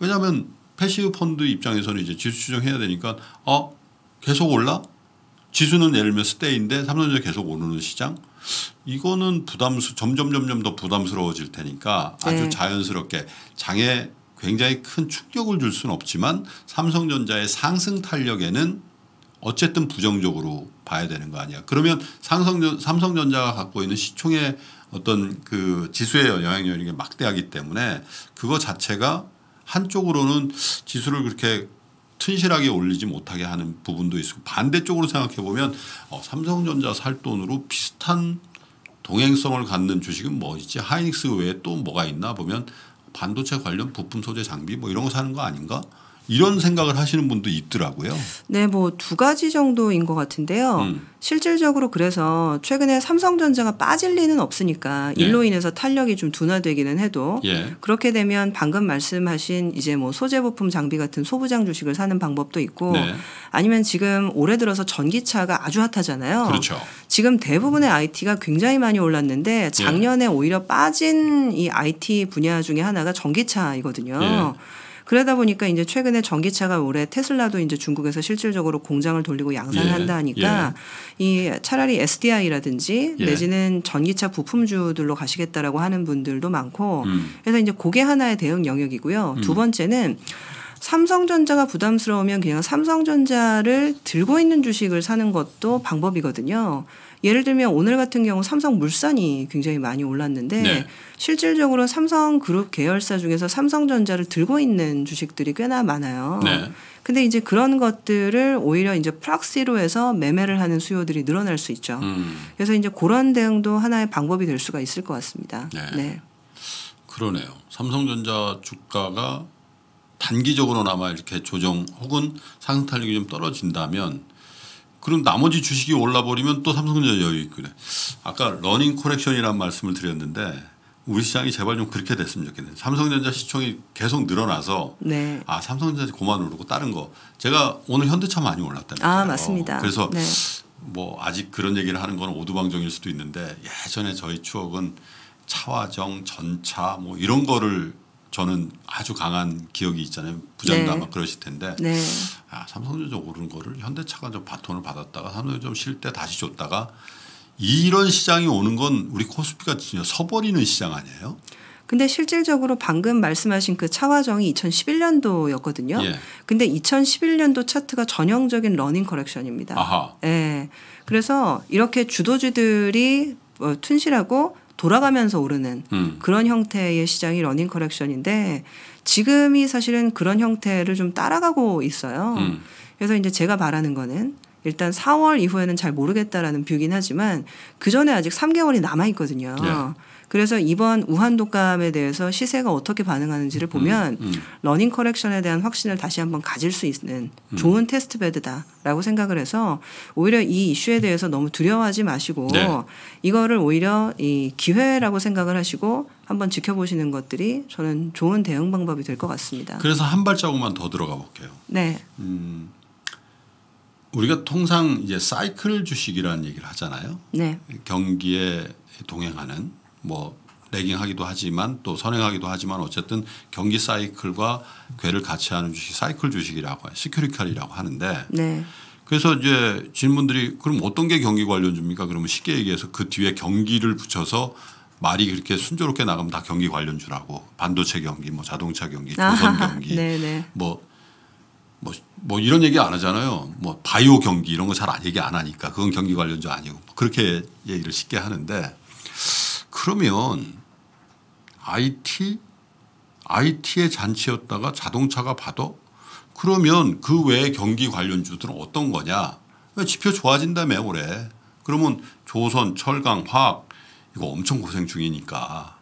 왜냐하면 패시브 펀드 입장에서는 이제 지수 추정해야 되니까 어 계속 올라? 지수는 예를 들면 스테이인데 삼성전자 계속 오르는 시장? 이거는 부담스 점점 점점 더 부담스러워질 테니까 아주 네. 자연스럽게 장에 굉장히 큰 충격을 줄 수는 없지만 삼성전자의 상승 탄력에는 어쨌든 부정적으로 봐야 되는 거 아니야. 그러면 삼성전, 삼성전자가 갖고 있는 시총의 어떤 그 지수의 영향력이 막대하기 때문에 그거 자체가 한쪽으로는 지수를 그렇게 튼실하게 올리지 못하게 하는 부분도 있고 반대쪽으로 생각해 보면 어, 삼성전자 살 돈으로 비슷한 동행성을 갖는 주식은 뭐 있지 하이닉스 외에 또 뭐가 있나 보면 반도체 관련 부품 소재 장비 뭐 이런 거 사는 거 아닌가 이런 생각을 하시는 분도 있더라고요. 네, 뭐 두 가지 정도인 것 같은데요. 음. 실질적으로 그래서 최근에 삼성전자가 빠질 리는 없으니까 예. 일로 인해서 탄력이 좀 둔화되기는 해도 예. 그렇게 되면 방금 말씀하신 이제 뭐 소재 부품 장비 같은 소부장 주식을 사는 방법도 있고 네. 아니면 지금 올해 들어서 전기차가 아주 핫하잖아요. 그렇죠. 지금 대부분의 IT가 굉장히 많이 올랐는데 예. 작년에 예. 오히려 빠진 이 IT 분야 중에 하나가 전기차이거든요. 예. 그러다 보니까 이제 최근에 전기차가 올해 테슬라도 이제 중국에서 실질적으로 공장을 돌리고 양산한다 하니까 예, 예. 이 차라리 SDI라든지 예. 내지는 전기차 부품주들로 가시겠다라고 하는 분들도 많고 음. 그래서 이제 고게 하나의 대응 영역이고요. 음. 두 번째는 삼성전자가 부담스러우면 그냥 삼성전자를 들고 있는 주식을 사는 것도 방법이거든요. 예를 들면 오늘 같은 경우 삼성물산이 굉장히 많이 올랐는데 네. 실질적으로 삼성그룹 계열사 중에서 삼성전자를 들고 있는 주식들이 꽤나 많아요. 네. 근데 이제 그런 것들을 오히려 이제 프락시로 해서 매매를 하는 수요들이 늘어날 수 있죠. 음. 그래서 이제 그런 대응도 하나의 방법이 될 수가 있을 것 같습니다. 네. 네. 그러네요. 삼성전자 주가가 단기적으로나마 이렇게 조정 혹은 상승 탄력이 좀 떨어진다면 그럼 나머지 주식이 올라버리면 또 삼성전자 여유있구나. 아까 러닝 코렉션이라는 말씀을 드렸는데 우리 시장이 제발 좀 그렇게 됐으면 좋겠네요. 삼성전자 시총이 계속 늘어나서 네. 아 삼성전자 고만 오르고 다른 거 제가 오늘 현대차 많이 올랐다는서아 맞습니다. 그래서 네. 뭐 아직 그런 얘기를 하는 건 오두방정일 수도 있는데 예전에 저희 추억은 차화정 전차 뭐 이런 거를 저는 아주 강한 기억이 있잖아요. 부장님 네. 그러실 텐데 네. 아, 삼성전자 오른 거를 현대차가 좀 바톤을 받았다가 삼성전자 좀쉴 때 다시 줬다가 이런 시장이 오는 건 우리 코스피가 진짜 서버리는 시장 아니에요? 근데 실질적으로 방금 말씀하신 그 차화정이 2011년도였거든요. 예. 근데 2011년도 차트가 전형적인 러닝 커렉션입니다. 아하. 예. 그래서 이렇게 주도주들이 뭐 튼실하고 돌아가면서 오르는 음. 그런 형태의 시장이 러닝 커렉션인데 지금이 사실은 그런 형태를 좀 따라가고 있어요. 음. 그래서 이제 제가 바라는 거는 일단 4월 이후에는 잘 모르겠다라는 뷰긴 하지만 그 전에 아직 3개월이 남아 있거든요. 예. 그래서 이번 우한 독감에 대해서 시세가 어떻게 반응하는지를 음, 음, 보면 음, 음. 러닝 커렉션에 대한 확신을 다시 한번 가질 수 있는 음. 좋은 테스트 베드다라고 생각을 해서 오히려 이 이슈에 대해서 너무 두려워하지 마시고 네. 이거를 오히려 이 기회라고 생각을 하시고 한번 지켜보시는 것들이 저는 좋은 대응 방법이 될 것 같습니다. 그래서 한 발자국만 더 들어가 볼게요. 네. 음. 우리가 통상 이제 사이클 주식이라는 얘기를 하잖아요. 네. 경기에 동행하는 뭐 레깅하기도 하지만 또 선행하기도 하지만 어쨌든 경기 사이클과 괴를 같이 하는 주식 사이클 주식이라고 해요. 시큐리칼이라고 하는데 네. 그래서 이제 질문들이 그럼 어떤 게 경기 관련주입니까? 그러면 쉽게 얘기해서 그 뒤에 경기를 붙여서 말이 그렇게 순조롭게 나가면 다 경기 관련주라고 반도체 경기, 뭐 자동차 경기, 아, 조선 경기, 뭐뭐 네, 네. 뭐, 뭐 이런 얘기 안 하잖아요. 뭐 바이오 경기 이런 거 잘 얘기 안 하니까 그건 경기 관련주 아니고 뭐 그렇게 얘기를 쉽게 하는데 그러면 IT IT의 잔치였다가 자동차가 받아? 그러면 그 외에 경기 관련주들은 어떤 거냐? 지표 좋아진다며 올해. 그러면 조선, 철강, 화학 이거 엄청 고생 중이니까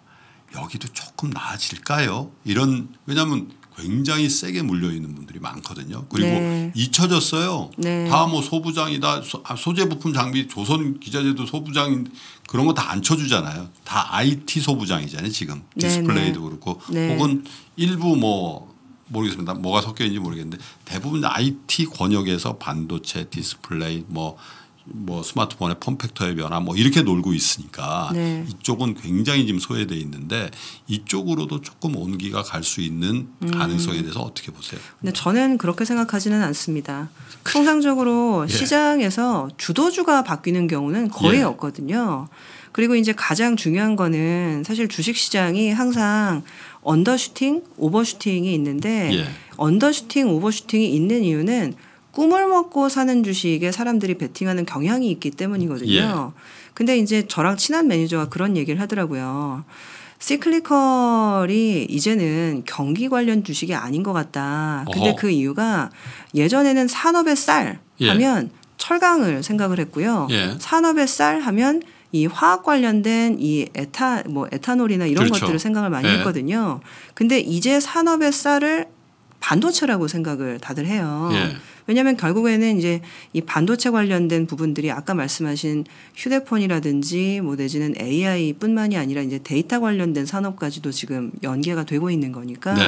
여기도 조금 나아질까요? 이런 왜냐하면 굉장히 세게 물려 있는 분들이 많거든요. 그리고 네. 잊혀졌어요. 네. 다뭐 소부장이다 아, 소재 부품 장비 조선 기자재도 소부장 그런 거 다 안 쳐주잖아요. 다 IT 소부장이잖아요. 지금 네, 디스플레이도 네. 그렇고 네. 혹은 일부 뭐 모르겠습니다. 뭐가 섞여 있는지 모르겠는데 대부분 IT 권역에서 반도체 디스플레이 뭐뭐 스마트폰의 폼팩터의 변화 뭐 이렇게 놀고 있으니까 네. 이쪽은 굉장히 지금 소외돼 있는데 이쪽으로도 조금 온기가 갈 수 있는 음. 가능성에 대해서 음. 어떻게 보세요? 근데 저는 그렇게 생각하지는 않습니다. 그렇죠. 통상적으로 예. 시장에서 주도주가 바뀌는 경우는 거의 예. 없거든요. 그리고 이제 가장 중요한 거는 사실 주식 시장이 항상 언더슈팅, 오버슈팅이 있는데 예. 언더슈팅, 오버슈팅이 있는 이유는 꿈을 먹고 사는 주식에 사람들이 베팅하는 경향이 있기 때문이거든요. 예. 근데 이제 저랑 친한 매니저가 그런 얘기를 하더라고요. 시클리컬이 이제는 경기 관련 주식이 아닌 것 같다. 근데 어허. 그 이유가 예전에는 산업의 쌀 예. 하면 예. 철강을 생각을 했고요. 예. 산업의 쌀 하면 이 화학 관련된 이 에타 뭐 에탄올이나 이런 그렇죠. 것들을 생각을 많이 예. 했거든요. 근데 이제 산업의 쌀을 반도체라고 생각을 다들 해요. 예. 왜냐하면 결국에는 이제 이 반도체 관련된 부분들이 아까 말씀하신 휴대폰이라든지 뭐 내지는 AI뿐만이 아니라 이제 데이터 관련된 산업까지도 지금 연계가 되고 있는 거니까. 네.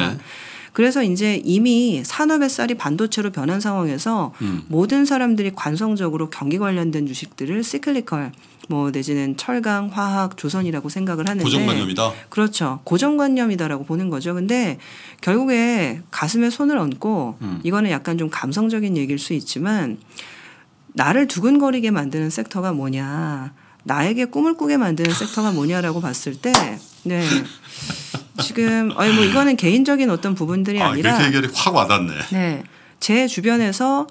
그래서 이제 이미 산업의 쌀이 반도체로 변한 상황에서 음. 모든 사람들이 관성적으로 경기 관련된 주식들을 시클리컬 뭐 내지는 철강, 화학, 조선이라고 생각을 하는데 고정관념이다. 그렇죠. 고정관념이다라고 보는 거죠. 근데 결국에 가슴에 손을 얹고 음. 이거는 약간 좀 감성적인 얘기일 수 있지만 나를 두근거리게 만드는 섹터가 뭐냐, 나에게 꿈을 꾸게 만드는 섹터가 뭐냐라고 봤을 때, 네. 지금 아니 뭐 이거는 개인적인 어떤 부분들이 아, 니라 이렇게 얘기확 와닿네. 네. 제 주변에서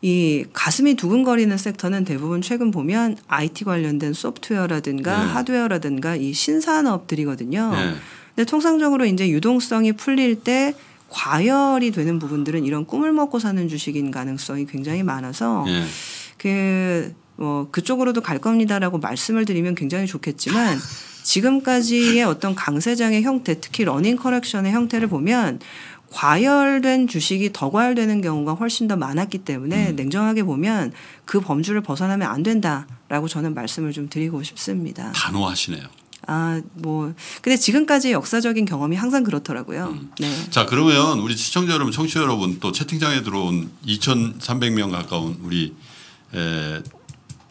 이 가슴이 두근거리는 섹터는 대부분 최근 보면 IT 관련된 소프트웨어라든가 네. 하드웨어라든가 이 신산업들이거든요. 네. 근데 통상적으로 이제 유동성이 풀릴 때 과열이 되는 부분들은 이런 꿈을 먹고 사는 주식인 가능성이 굉장히 많아서 네. 그, 뭐, 그쪽으로도 갈 겁니다라고 말씀을 드리면 굉장히 좋겠지만 지금까지의 어떤 강세장의 형태, 특히 러닝 커렉션의 형태를 보면 과열된 주식이 더 과열되는 경우가 훨씬 더 많았기 때문에 음. 냉정하게 보면 그 범주를 벗어나면 안 된다라고 저는 말씀을 좀 드리고 싶습니다. 단호하시네요. 아, 뭐 근데 지금까지 역사적인 경험이 항상 그렇더라고요. 음. 네. 자, 그러면 우리 시청자 여러분, 청취자 여러분 또 채팅장에 들어온 2,300명 가까운 우리 에,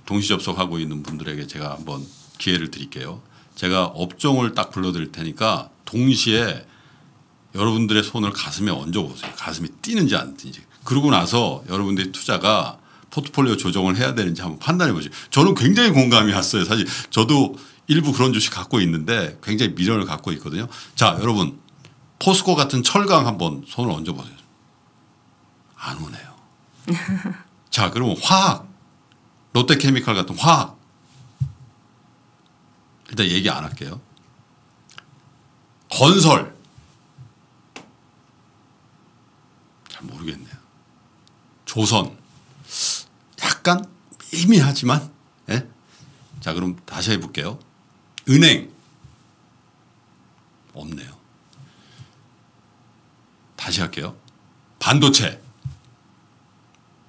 동시 접속하고 있는 분들에게 제가 한번 기회를 드릴게요. 제가 업종을 딱 불러드릴 테니까 동시에 여러분들의 손을 가슴에 얹어보세요. 가슴이 뛰는지 안 뛰는지. 그러고 나서 여러분들의 투자가 포트폴리오 조정을 해야 되는지 한번 판단해 보시죠. 저는 굉장히 공감이 왔어요. 사실 저도 일부 그런 주식 갖고 있는데 굉장히 미련을 갖고 있거든요. 자, 여러분. 포스코 같은 철강 한번 손을 얹어 보세요. 안 오네요. 자, 그러면 화학. 롯데케미칼 같은 화학. 일단 얘기 안 할게요. 건설. 조선 약간 미미하지만 예? 자 그럼 다시 해볼게요. 은행 없네요. 다시 할게요. 반도체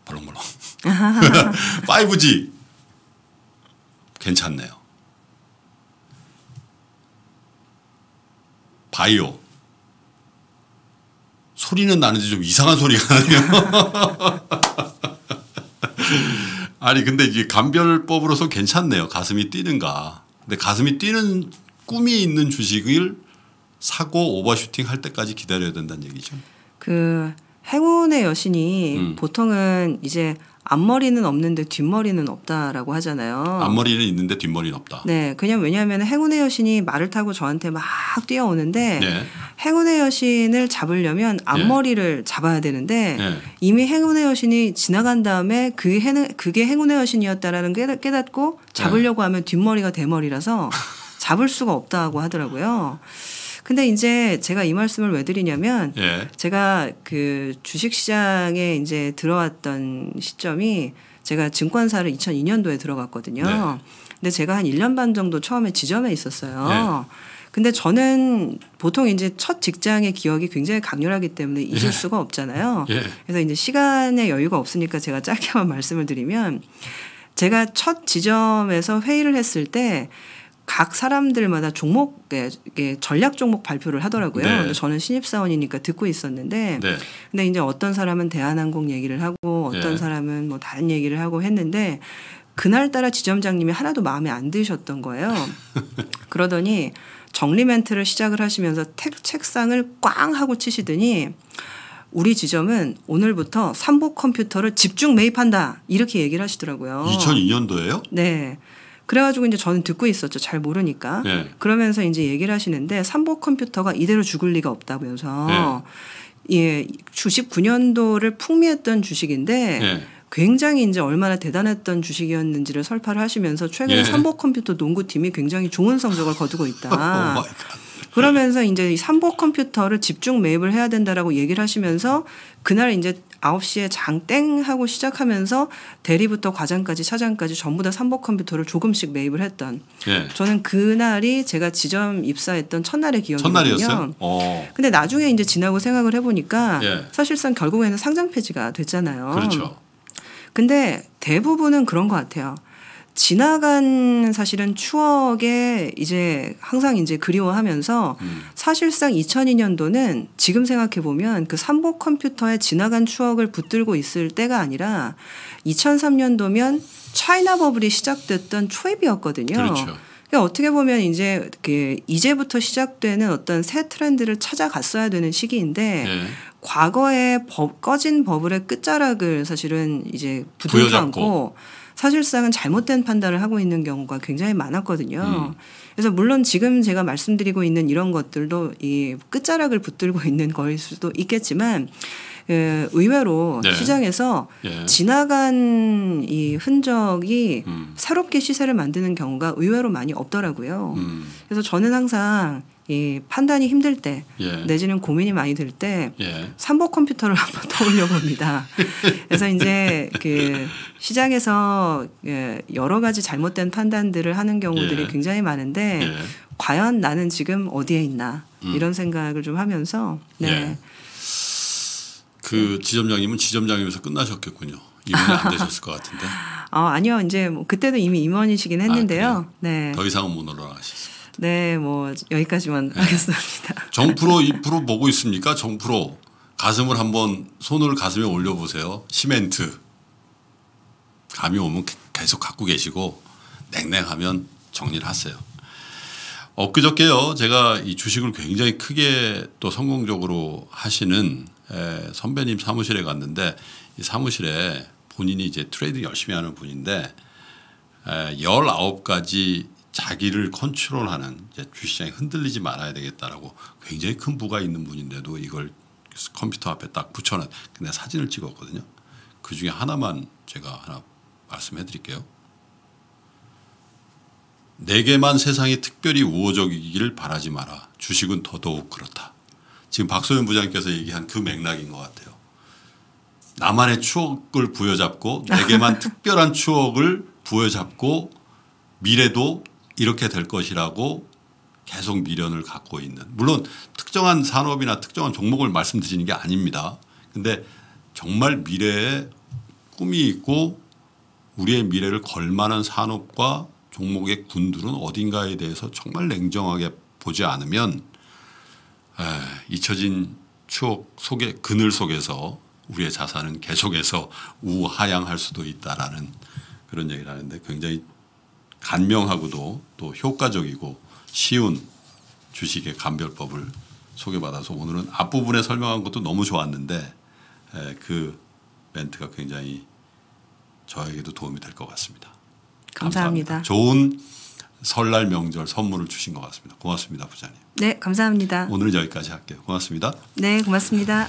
벌렁벌렁 5G 괜찮네요. 바이오 소리는 나는지좀 이상한 소리가 나네요. 아니 근데 이제 감별법으로서 괜찮네요. 가슴이 뛰는가. 근데 가슴이 뛰는 꿈이 있는 주식을 사고 오버슈팅 할 때까지 기다려야 된다는 얘기죠. 그 행운의 여신이 음. 보통은 이제 앞머리는 없는데 뒷머리는 없다라고 하잖아요. 앞머리는 있는데 뒷머리는 없다. 네, 그냥 왜냐하면 행운의 여신이 말을 타고 저한테 막 뛰어오는데 네. 행운의 여신을 잡으려면 네. 앞머리를 네. 잡아야 되는데 네. 이미 행운의 여신이 지나간 다음에 그게 행운의 여신이었다라는 깨닫고 네. 잡으려고 하면 뒷머리가 대머리라서 잡을 수가 없다고 하더라고요. 근데 이제 제가 이 말씀을 왜 드리냐면 예. 제가 그 주식 시장에 이제 들어왔던 시점이 제가 증권사를 2002년도에 들어갔거든요. 네. 근데 제가 한 1년 반 정도 처음에 지점에 있었어요. 네. 근데 저는 보통 이제 첫 직장의 기억이 굉장히 강렬하기 때문에 예. 잊을 예. 수가 없잖아요. 예. 그래서 이제 시간의 여유가 없으니까 제가 짧게만 말씀을 드리면 제가 첫 지점에서 회의를 했을 때각 사람들마다 종목 전략 종목 발표를 하더라고요. 네. 저는 신입 사원이니까 듣고 있었는데 네. 근데 이제 어떤 사람은 대한항공 얘기를 하고 어떤 네. 사람은 뭐 다른 얘기를 하고 했는데 그날따라 지점장님이 하나도 마음에 안 드셨던 거예요. 그러더니 정리 멘트를 시작을 하시면서 택, 책상을 꽝 하고 치시더니 우리 지점은 오늘부터 삼보 컴퓨터를 집중 매입한다 이렇게 얘기를 하시더라고요. 2002년도에요? 네. 그래가지고 이제 저는 듣고 있었죠. 잘 모르니까. 네. 그러면서 이제 얘기를 하시는데 삼보 컴퓨터가 이대로 죽을 리가 없다면서 네. 예 주식 9년도를 풍미했던 주식인데. 네. 굉장히 이제 얼마나 대단했던 주식이었는지를 설파를 하시면서 최근에 네. 삼보 컴퓨터 농구팀이 굉장히 좋은 성적을 거두고 있다. 그러면서 이제 삼보 컴퓨터를 집중 매입을 해야 된다라고 얘기를 하시면서 그날 이제 아홉 시에 장땡 하고 시작하면서 대리부터 과장까지 차장까지 전부 다 삼보 컴퓨터를 조금씩 매입을 했던. 예. 저는 그날이 제가 지점 입사했던 첫날의 기억이거든요. 첫날이었어요? 어. 근데 나중에 이제 지나고 생각을 해보니까 예. 사실상 결국에는 상장 폐지가 됐잖아요. 그렇죠. 근데 대부분은 그런 것 같아요. 지나간 사실은 추억에 이제 항상 이제 그리워하면서 음. 사실상 2002년도는 지금 생각해 보면 그 삼보 컴퓨터에 지나간 추억을 붙들고 있을 때가 아니라 2003년도면 차이나 버블이 시작됐던 초입이었거든요. 그렇죠. 그러니까 어떻게 보면 이제 그 이제부터 시작되는 어떤 새 트렌드를 찾아갔어야 되는 시기인데 네. 과거에 꺼진 버블의 끝자락을 사실은 이제 부들지 않고 사실상은 잘못된 판단을 하고 있는 경우가 굉장히 많았거든요. 음. 그래서 물론 지금 제가 말씀드리고 있는 이런 것들도 이 끝자락을 붙들고 있는 거일 수도 있겠지만 그 의외로 네. 시장에서 예. 지나간 이 흔적이 음. 새롭게 시세를 만드는 경우가 의외로 많이 없더라고요. 음. 그래서 저는 항상 이 판단이 힘들 때 예. 내지는 고민이 많이 들때 예. 삼보 컴퓨터를 한번 떠올려 봅니다. 그래서 이제 그 시장에서 예, 여러 가지 잘못된 판단들을 하는 경우들이 예. 굉장히 많은데 예. 과연 나는 지금 어디에 있나 음. 이런 생각을 좀 하면서 네. 예. 그 지점장님은 지점장님에서 끝나셨겠군요. 이원이안 되셨을 것 같은데. 어, 아니요. 이제 뭐 그때도 이미 임원이시긴 했는데요. 아, 네. 더 이상은 못 올라가셨어요. 네, 뭐 여기까지만 네. 하겠습니다. 정프로 이프로 보고 있습니까? 정프로 가슴을 한번 손을 가슴에 올려보세요. 시멘트 감이 오면 계속 갖고 계시고 냉랭하면 정리를 하세요. 엊그저께요 제가 이 주식을 굉장히 크게 또 성공적으로 하시는 선배님 사무실에 갔는데 이 사무실에 본인이 이제 트레이딩 열심히 하는 분인데 19가지 자기를 컨트롤하는 주시장이 흔들리지 말아야 되겠다라고 굉장히 큰 부가 있는 분인데도 이걸 컴퓨터 앞에 딱 붙여놨. 근데 사진을 찍었거든요. 그 중에 하나만 제가 하나 말씀해 드릴게요. 내게만 세상이 특별히 우호적이기를 바라지 마라. 주식은 더더욱 그렇다. 지금 박소연 부장께서 얘기한 그 맥락인 것 같아요. 나만의 추억을 부여잡고 내게만 특별한 추억을 부여잡고 미래도 이렇게 될 것이라고 계속 미련을 갖고 있는 물론 특정한 산업이나 특정한 종목을 말씀드리는 게 아닙니다. 근데 정말 미래에 꿈이 있고 우리의 미래를 걸만한 산업과 종목의 군들은 어딘가에 대해서 정말 냉정하게 보지 않으면 에, 잊혀진 추억 속에 그늘 속에서 우리의 자산은 계속해서 우하향할 수도 있다라는 그런 얘기를 하는데 굉장히 간명하고도 또 효과적이고 쉬운 주식의 감별법을 소개받아서 오늘은 앞부분에 설명한 것도 너무 좋았는데 그 멘트가 굉장히 저에게도 도움이 될 것 같습니다. 감사합니다. 감사합니다. 좋은 설날 명절 선물을 주신 것 같습니다. 고맙습니다, 부장님. 네, 감사합니다. 오늘 여기까지 할게요. 고맙습니다. 네, 고맙습니다.